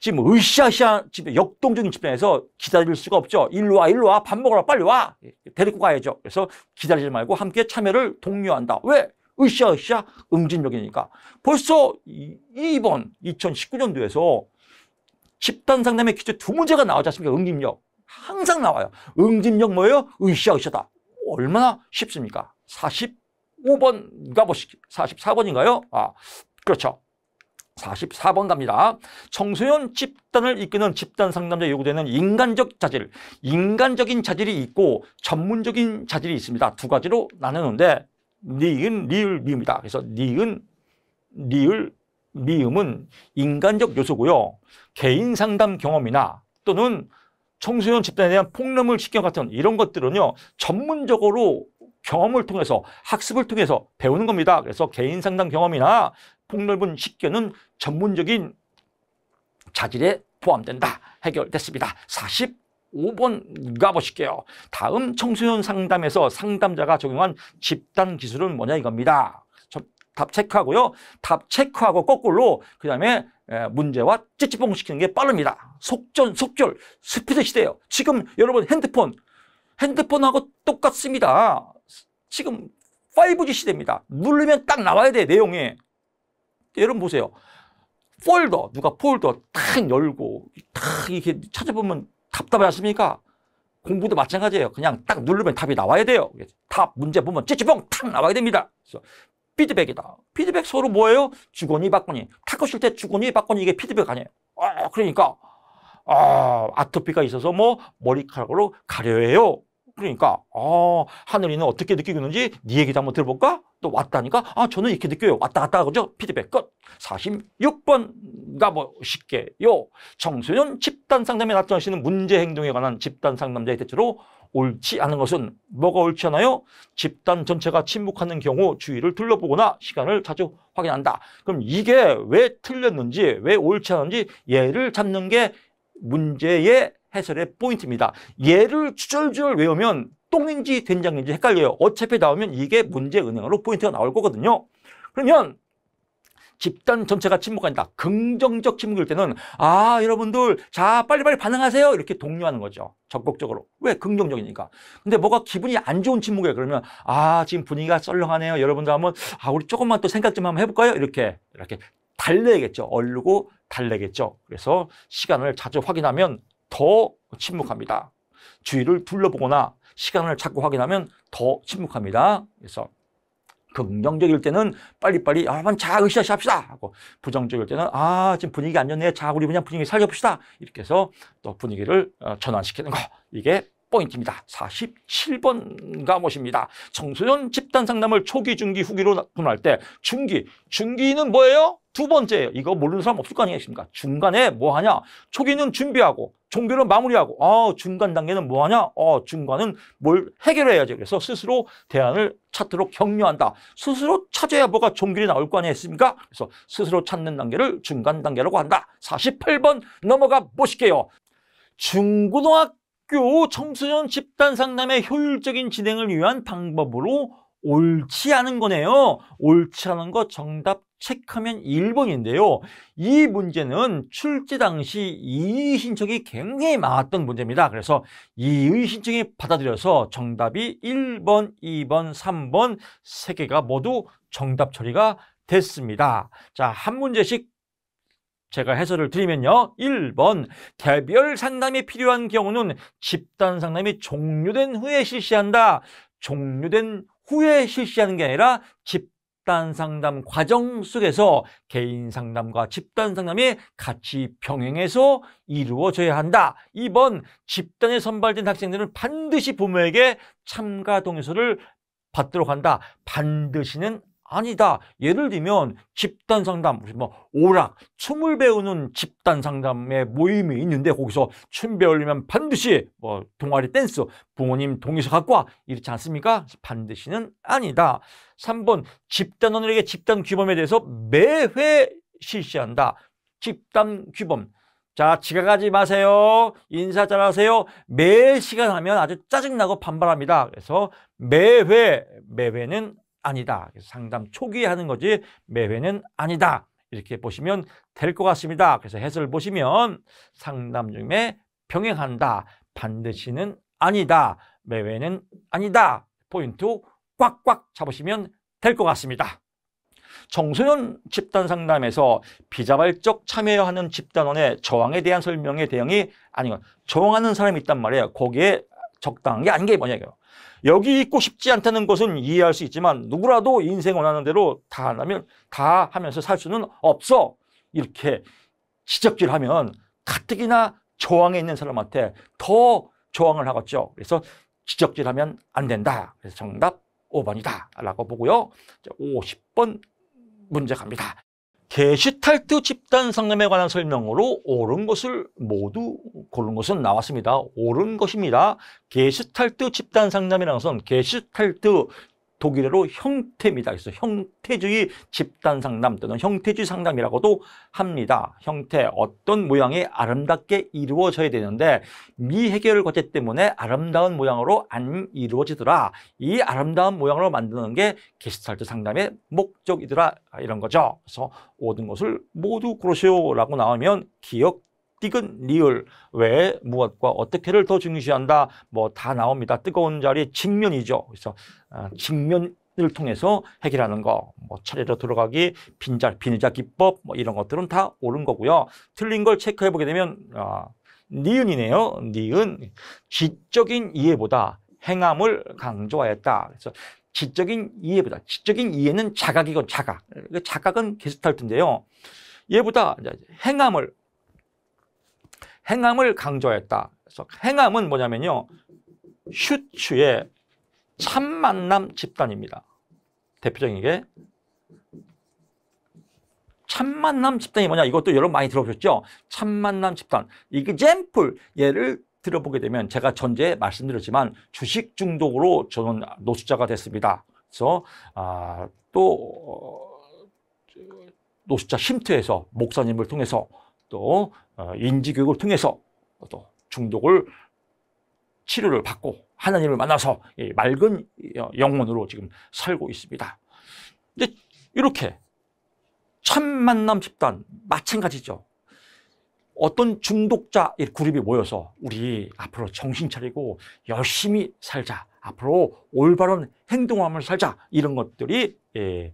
지금 뭐 으쌰으쌰 집에 역동적인 집단에서 기다릴 수가 없죠. 일로 와, 일로 와, 밥 먹으러 빨리 와. 데리고 가야죠. 그래서 기다리지 말고 함께 참여를 독려한다. 왜? 으쌰으쌰 응집력이니까. 벌써 이번 2019년도에서 집단 상담의 기초 두 문제가 나오지 않습니까? 응집력. 항상 나와요. 응집력 뭐예요? 으쌰으쌰다. 얼마나 쉽습니까? 45번 가보시기. 44번인가요? 아, 그렇죠. 44번 갑니다. 청소년 집단을 이끄는 집단 상담자 요구되는 인간적 자질, 인간적인 자질이 있고 전문적인 자질이 있습니다. 두 가지로 나누는데 니은, 리을, 미음이다. 그래서 니은, 리을, 미음은 인간적 요소고요. 개인 상담 경험이나 또는 청소년 집단에 대한 폭로을직켜 같은 이런 것들은요. 전문적으로 경험을 통해서 학습을 통해서 배우는 겁니다. 그래서 개인 상담 경험이나 폭넓은 식견은 전문적인 자질에 포함된다. 해결됐습니다. 45번 가보실게요. 다음 청소년 상담에서 상담자가 적용한 집단 기술은 뭐냐 이겁니다. 답 체크하고요. 답 체크하고 거꾸로 그 다음에 문제와 찌찌뽕 시키는 게 빠릅니다. 속전, 속결, 스피드 시대예요. 지금 여러분 핸드폰, 핸드폰하고 똑같습니다. 지금 5G 시대입니다. 누르면 딱 나와야 돼, 내용이. 여러분 보세요. 폴더, 누가 폴더 탁 열고 탁 이렇게 찾아보면 답답하지 않습니까? 공부도 마찬가지예요. 그냥 딱 누르면 답이 나와야 돼요. 답 문제 보면 찌찌뽕 탁 나와야 됩니다. 그래서 피드백이다. 피드백 서로 뭐예요? 주거니 받거니. 탁구 칠때 주거니 받거니 이게 피드백 아니에요. 아, 그러니까 아, 아토피가 있어서 뭐 머리카락으로 가려해요. 그러니까 아 하늘이는 어떻게 느끼는지 네 얘기도 한번 들어볼까? 또 왔다니까 아 저는 이렇게 느껴요. 왔다 갔다 그죠? 피드백 끝. 46번 가보실게요. 뭐 청소년 집단 상담에 나타나시는 문제 행동에 관한 집단 상담자의 대체로 옳지 않은 것은 뭐가 옳지 않아요? 집단 전체가 침묵하는 경우 주위를 둘러보거나 시간을 자주 확인한다. 그럼 이게 왜 틀렸는지 왜 옳지 않은지 예를 잡는 게 문제의 해설의 포인트입니다. 얘를 추절주절 외우면 똥인지 된장인지 헷갈려요. 어차피 나오면 이게 문제 은행으로 포인트가 나올 거거든요. 그러면 집단 전체가 침묵한다. 긍정적 침묵일 때는 아 여러분들 자 빨리빨리 반응하세요 이렇게 독려하는 거죠. 적극적으로. 왜? 긍정적이니까. 근데 뭐가 기분이 안 좋은 침묵이에요. 그러면 아 지금 분위기가 썰렁하네요. 여러분들 한번 아 우리 조금만 또 생각 좀 한번 해볼까요? 이렇게 이렇게 달래겠죠. 얼르고 달래겠죠. 그래서 시간을 자주 확인하면 더 침묵합니다. 주위를 둘러보거나 시간을 자꾸 확인하면 더 침묵합니다. 그래서 긍정적일 때는 빨리빨리 아, 한번 자 으쌰으쌰 합시다 하고 부정적일 때는 아 지금 분위기 안 좋네 자 우리 그냥 분위기 살려봅시다 이렇게 해서 또 분위기를 어, 전환시키는 거 이게 포인트입니다. 47번 과목입니다. 청소년 집단 상담을 초기, 중기, 후기로 분할 때 중기, 중기는 뭐예요? 두 번째예요. 이거 모르는 사람 없을 거 아니겠습니까? 중간에 뭐 하냐? 초기는 준비하고 종교를 마무리하고 아, 중간 단계는 뭐하냐? 어, 중간은 뭘 해결해야지. 그래서 스스로 대안을 찾도록 격려한다. 스스로 찾아야 뭐가 종교이 나올 거 아니겠습니까? 그래서 스스로 찾는 단계를 중간 단계라고 한다. 48번 넘어가 보실게요. 중고등학교 청소년 집단 상담의 효율적인 진행을 위한 방법으로 옳지 않은 거네요. 옳지 않은 거 정답 체크하면 1번인데요. 이 문제는 출제 당시 이의 신청이 굉장히 많았던 문제입니다. 그래서 이의 신청이 받아들여서 정답이 1번, 2번, 3번 3개가 모두 정답 처리가 됐습니다. 자, 한 문제씩 제가 해설을 드리면요. 1번 개별 상담이 필요한 경우는 집단 상담이 종료된 후에 실시한다. 종료된 후에 실시하는 게 아니라 집단 상담 과정 속에서 개인 상담과 집단 상담이 같이 병행해서 이루어져야 한다. 2번 집단에 선발된 학생들은 반드시 부모에게 참가 동의서를 받도록 한다. 반드시는 아니다. 예를 들면 집단 상담, 뭐 오락, 춤을 배우는 집단 상담의 모임이 있는데 거기서 춤 배우려면 반드시 뭐 동아리 댄스, 부모님 동의서 갖고 와 이렇지 않습니까? 반드시는 아니다. 3번 집단원에게 집단 규범에 대해서 매회 실시한다. 집단 규범. 자, 지각하지 마세요. 인사 잘하세요. 매 시간 하면 아주 짜증나고 반발합니다. 그래서 매회, 매회는 아니다. 그래서 상담 초기에 하는 거지 매회는 아니다. 이렇게 보시면 될 것 같습니다. 그래서 해설을 보시면 상담 중에 병행한다. 반드시는 아니다. 매회는 아니다. 포인트 꽉꽉 잡으시면 될 것 같습니다. 청소년 집단 상담에서 비자발적 참여하는 집단원의 저항에 대한 설명의 대응이 아니면 저항하는 사람이 있단 말이에요. 거기에 적당한 게 아닌 게 뭐냐고요. 여기 있고 싶지 않다는 것은 이해할 수 있지만 누구라도 인생 원하는 대로 다 하면 다 하면서 살 수는 없어. 이렇게 지적질하면 가뜩이나 저항에 있는 사람한테 더 저항을 하겠죠. 그래서 지적질하면 안 된다. 그래서 정답 5번이다라고 보고요. 50번 문제 갑니다. 게슈탈트 집단 상담에 관한 설명으로 옳은 것을 모두 고른 것은 나왔습니다. 옳은 것입니다. 게슈탈트 집단 상담이라는 것은 게슈탈트 독일어로 형태입니다. 그래서 형태주의 집단 상담 또는 형태주의 상담이라고도 합니다. 형태, 어떤 모양이 아름답게 이루어져야 되는데 미해결 과제 때문에 아름다운 모양으로 안 이루어지더라. 이 아름다운 모양으로 만드는 게 게시탈트 상담의 목적이더라. 이런 거죠. 그래서 모든 것을 모두 그러시오라고 나오면 기억 띠근 리을 외에 무엇과 어떻게를 더 중시한다 뭐 다 나옵니다. 뜨거운 자리 직면이죠. 그래서 아, 직면 을 통해서 해결하는 거, 뭐 차례로 들어가기, 빈자, 비닐자 기법, 뭐 이런 것들은 다 옳은 거고요. 틀린 걸 체크해 보게 되면, 아, 니은이네요. 니은. 지적인 이해보다 행함을 강조하였다. 그래서 지적인 이해보다, 지적인 이해는 자각이고 자각. 그 자각은 계속 탈텐데요 얘보다 행함을 행함을 강조했다. 그래서 행함은 뭐냐면요. 슈츠의 참만남 집단입니다. 대표적인 게 참만남 집단이 뭐냐? 이것도 여러분 많이 들어보셨죠? 참만남 집단. 이게 잼플 예를 들어보게 되면 제가 전제에 말씀드렸지만 주식 중독으로 저는 노숙자가 됐습니다. 그래서 아, 또 어, 노숙자 쉼터에서 목사님을 통해서 또 어, 인지 교육을 통해서 또 중독을 치료를 받고 하나님을 만나서 맑은 영혼으로 지금 살고 있습니다. 근데 이렇게 참 만남 집단 마찬가지죠. 어떤 중독자 그룹이 모여서 우리 앞으로 정신 차리고 열심히 살자. 앞으로 올바른 행동함을 살자. 이런 것들이 예,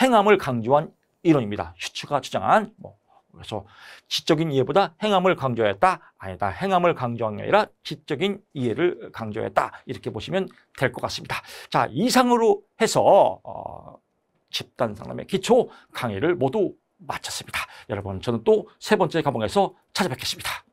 행함을 강조한 이론입니다. 슈츠가 주장한 뭐 그래서 지적인 이해보다 행함을 강조했다. 아니다. 행함을 강조한 게 아니라 지적인 이해를 강조했다. 이렇게 보시면 될 것 같습니다. 자, 이상으로 해서 어, 집단 상담의 기초 강의를 모두 마쳤습니다. 여러분, 저는 또 세 번째 과목에서 찾아뵙겠습니다.